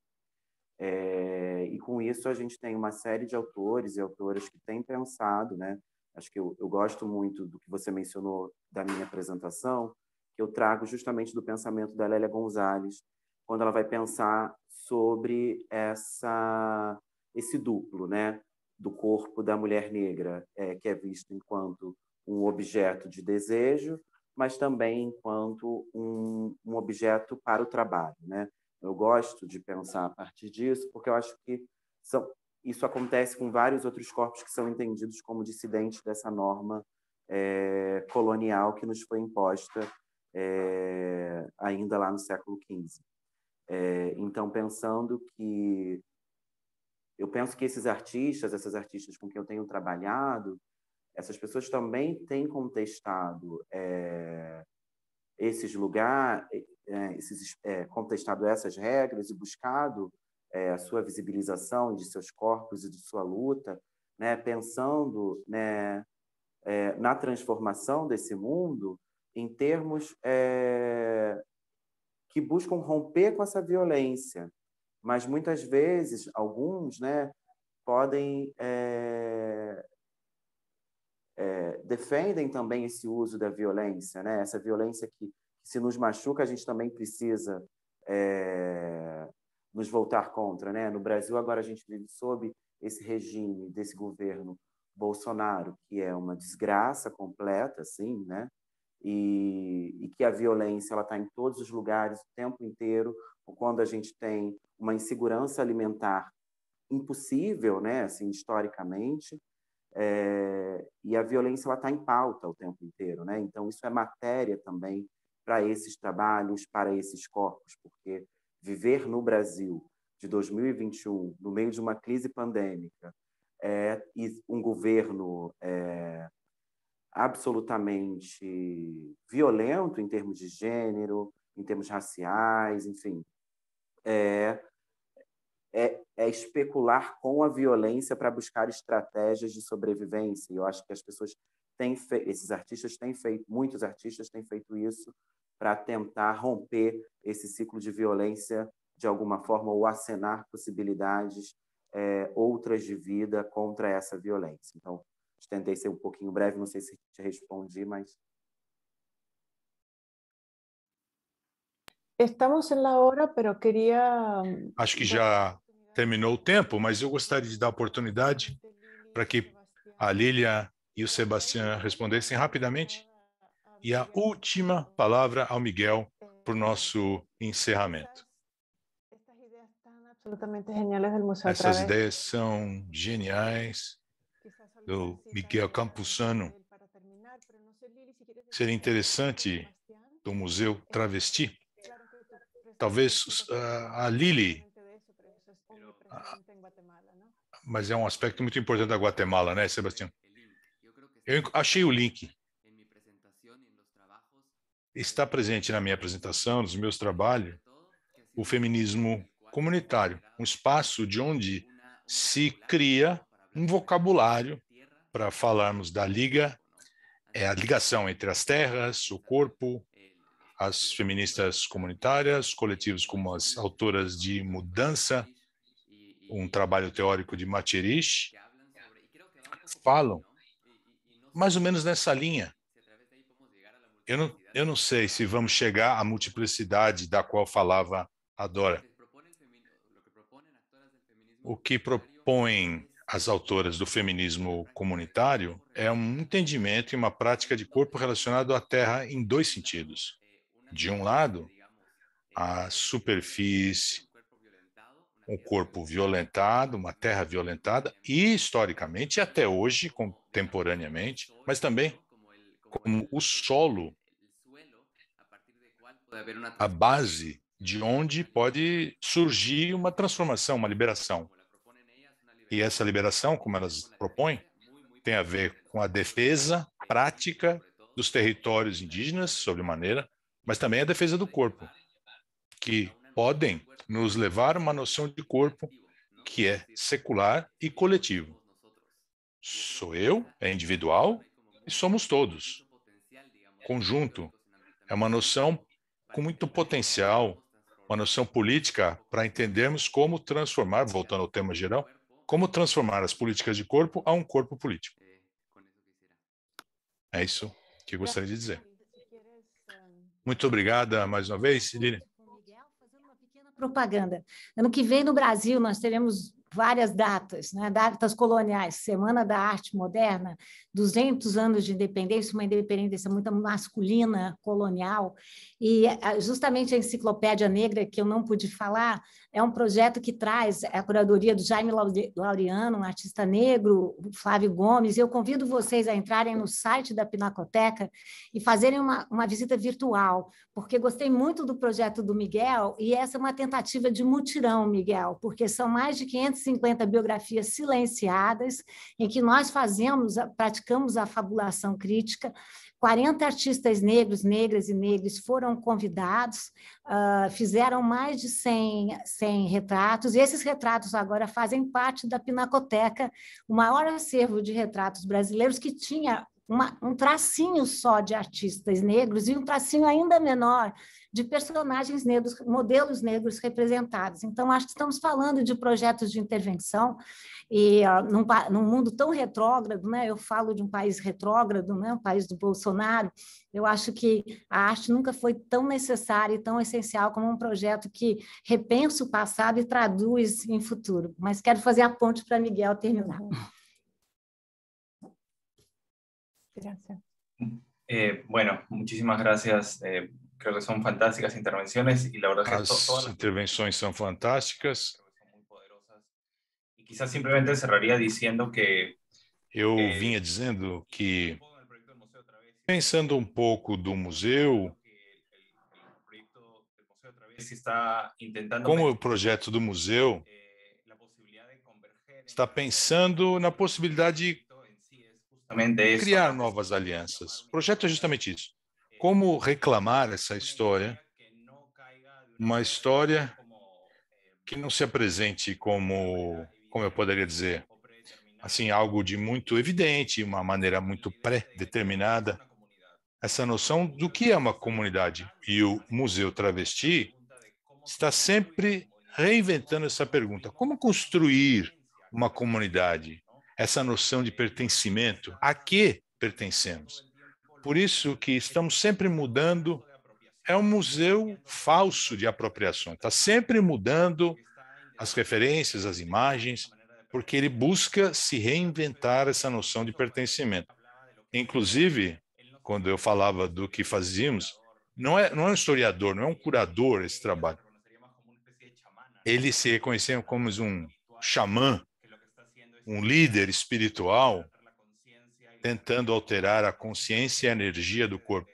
É, e com isso a gente tem uma série de autores e autoras que têm pensado, né? Acho que eu, eu gosto muito do que você mencionou da minha apresentação, que eu trago justamente do pensamento da Lélia Gonzalez, quando ela vai pensar sobre essa esse duplo, né, do corpo da mulher negra, é, que é visto enquanto um objeto de desejo, mas também enquanto um, um objeto para o trabalho, né? Eu gosto de pensar a partir disso, porque eu acho que são, isso acontece com vários outros corpos que são entendidos como dissidentes dessa norma é, colonial que nos foi imposta é, ainda lá no século XV. É, então, pensando que. Eu penso que esses artistas, essas artistas com quem eu tenho trabalhado, essas pessoas também têm contestado é, esses lugares, eh, né, esses, é, contestado essas regras e buscado é, a sua visibilização de seus corpos e de sua luta, né, pensando né, é, na transformação desse mundo em termos que buscam romper com essa violência, mas muitas vezes alguns, né, podem defendem também esse uso da violência, né? essa violência que, se nos machuca, a gente também precisa é, nos voltar contra. Né? No Brasil, agora a gente vive sob esse regime desse governo Bolsonaro, que é uma desgraça completa, assim, né? E, e que a violência ela está em todos os lugares o tempo inteiro. Quando a gente tem uma insegurança alimentar impossível, né? Assim, historicamente, é, e a violência está em pauta o tempo inteiro, né? Então, isso é matéria também para esses trabalhos, para esses corpos, porque viver no Brasil de 2021, no meio de uma crise pandêmica, é, e um governo é, absolutamente violento em termos de gênero, em termos raciais, enfim, é, é, é especular com a violência para buscar estratégias de sobrevivência. E eu acho que as pessoas têm feito, esses artistas têm feito, muitos artistas têm feito isso para tentar romper esse ciclo de violência de alguma forma ou acenar possibilidades é, outras de vida contra essa violência. Então, tentei ser um pouquinho breve, não sei se te respondi, mas Estamos na hora, hora, eu queria. Acho que já terminou o tempo, mas eu gostaria de dar oportunidade para que a Lília e o Sebastião respondessem rapidamente. E a última palavra ao Miguel para o nosso encerramento. Essas ideias são geniais do Miguel Campuzano. Seria interessante do Museu Travesti. Talvez uh, a Lili mas é um aspecto muito importante da Guatemala, né, Sebastião? Eu achei o link. Está presente na minha apresentação, nos meus trabalhos, o feminismo comunitário, um espaço de onde se cria um vocabulário para falarmos da liga, é a ligação entre as terras, o corpo, as feministas comunitárias, coletivos como as autoras de mudança, um trabalho teórico de Matirish, falam mais ou menos nessa linha. Eu não, eu não sei se vamos chegar à multiplicidade da qual falava a Dora. O que propõem as autoras do feminismo comunitário é um entendimento e uma prática de corpo relacionado à terra em dois sentidos. De um lado, a superfície, um corpo violentado, uma terra violentada, e historicamente, e até hoje, contemporaneamente, mas também como o solo, a base de onde pode surgir uma transformação, uma liberação. E essa liberação, como elas propõem, tem a ver com a defesa prática dos territórios indígenas, sobremaneira, mas também a defesa do corpo, que podem nos levar a uma noção de corpo que é secular e coletivo. Sou eu, é individual e somos todos. Conjunto é uma noção com muito potencial, uma noção política para entendermos como transformar, voltando ao tema geral, como transformar as políticas de corpo a um corpo político. É isso que eu gostaria de dizer. Muito obrigada mais uma vez, Lilian propaganda. Ano que vem, no Brasil, nós teremos várias datas, né? datas coloniais, Semana da Arte Moderna, 200 anos de independência, uma independência muito masculina, colonial, e ah, justamente a Enciclopédia Negra, que eu não pude falar, é um projeto que traz a curadoria do Jaime Laureano, um artista negro, Flávio Gomes. Eu convido vocês a entrarem no site da Pinacoteca e fazerem uma, uma visita virtual, porque gostei muito do projeto do Miguel e essa é uma tentativa de mutirão, Miguel, porque são mais de 550 biografias silenciadas em que nós fazemos, praticamos a fabulação crítica 40 artistas negros, negras e negros foram convidados, uh, fizeram mais de 100, 100 retratos, e esses retratos agora fazem parte da Pinacoteca, o maior acervo de retratos brasileiros que tinha uma, um tracinho só de artistas negros e um tracinho ainda menor de personagens negros, modelos negros representados. Então, acho que estamos falando de projetos de intervenção e ó, num, num, mundo tão retrógrado, né? Eu falo de um país retrógrado, né? O país do Bolsonaro. Eu acho que a arte nunca foi tão necessária e tão essencial como um projeto que repensa o passado e traduz em futuro. Mas quero fazer a ponte para Miguel terminar. Obrigada. Eh, bueno, muchísimas gracias. Eh, creo que son fantásticas intervenciones y la verdad As que intervenções são fantásticas quizás simplemente cerraría diciendo que... Eu vinha dizendo que, pensando um pouco do museu, como o projeto do museu eh, está pensando na possibilidade de criar novas alianças. O projeto é justamente isso. Como reclamar essa história, uma história eh, que não se apresente como eh, como eu poderia dizer, assim, algo de muito evidente, uma maneira muito pré-determinada, essa noção do que é uma comunidade. E o Museu Travesti está sempre reinventando essa pergunta: como construir uma comunidade? Essa noção de pertencimento, a que pertencemos? Por isso que estamos sempre mudando. É um museu falso de apropriação, está sempre mudando as referências, as imagens, porque ele busca se reinventar essa noção de pertencimento. Inclusive, quando eu falava do que fazíamos, não é, não é um historiador, não é um curador esse trabalho. Ele se reconhecia como um xamã, um líder espiritual, tentando alterar a consciência e a energia do corpo.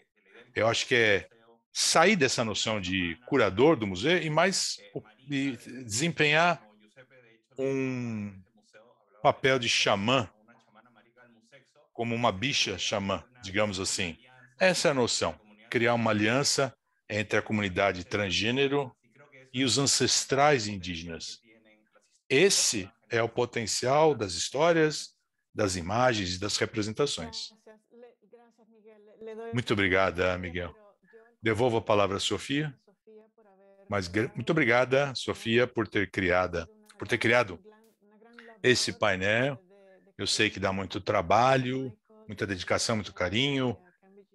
Eu acho que é sair dessa noção de curador do museu e mais o e desempenhar um papel de xamã, como uma bicha xamã, digamos assim. Essa é a noção, criar uma aliança entre a comunidade transgênero e os ancestrais indígenas. Esse é o potencial das histórias, das imagens e das representações. Muito obrigada, Miguel. Devolvo a palavra à Sofia. Mas muito obrigada, Sofia, por ter criada, por ter criado esse painel. Eu sei que dá muito trabalho, muita dedicação, muito carinho.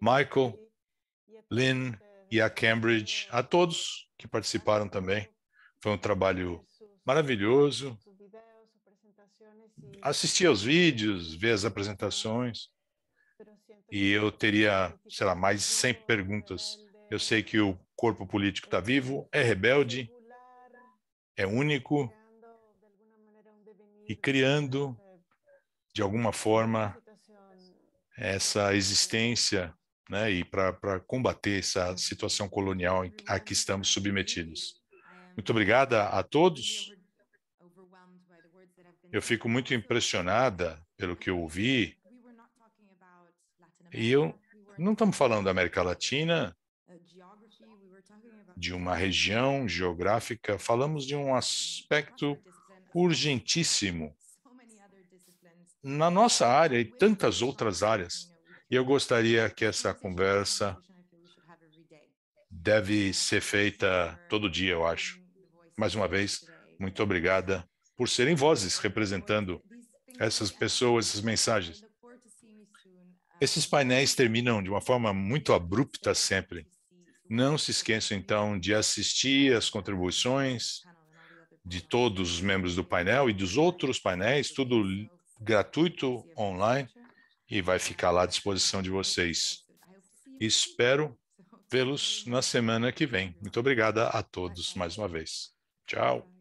Michael, Lynn e a Cambridge, a todos que participaram também. Foi um trabalho maravilhoso. Assisti aos vídeos, ver as apresentações e eu teria, sei lá, mais de 100 perguntas. Eu sei que o corpo político está vivo, é rebelde, é único e criando, de alguma forma, essa existência né, e para combater essa situação colonial a que estamos submetidos. Muito obrigada a todos. Eu fico muito impressionada pelo que eu ouvi. E eu não estamos falando da América Latina, de uma região geográfica, falamos de um aspecto urgentíssimo na nossa área e tantas outras áreas. E eu gostaria que essa conversa deve ser feita todo dia, eu acho. Mais uma vez, muito obrigada por serem vozes representando essas pessoas, essas mensagens. Esses painéis terminam de uma forma muito abrupta sempre. Não se esqueça, então, de assistir às contribuições de todos os membros do painel e dos outros painéis, tudo gratuito online e vai ficar lá à disposição de vocês. Espero vê-los na semana que vem. Muito obrigada a todos mais uma vez. Tchau.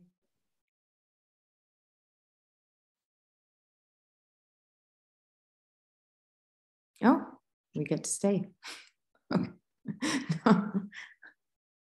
Oh, we get to stay. [LAUGHS] [LAUGHS] no.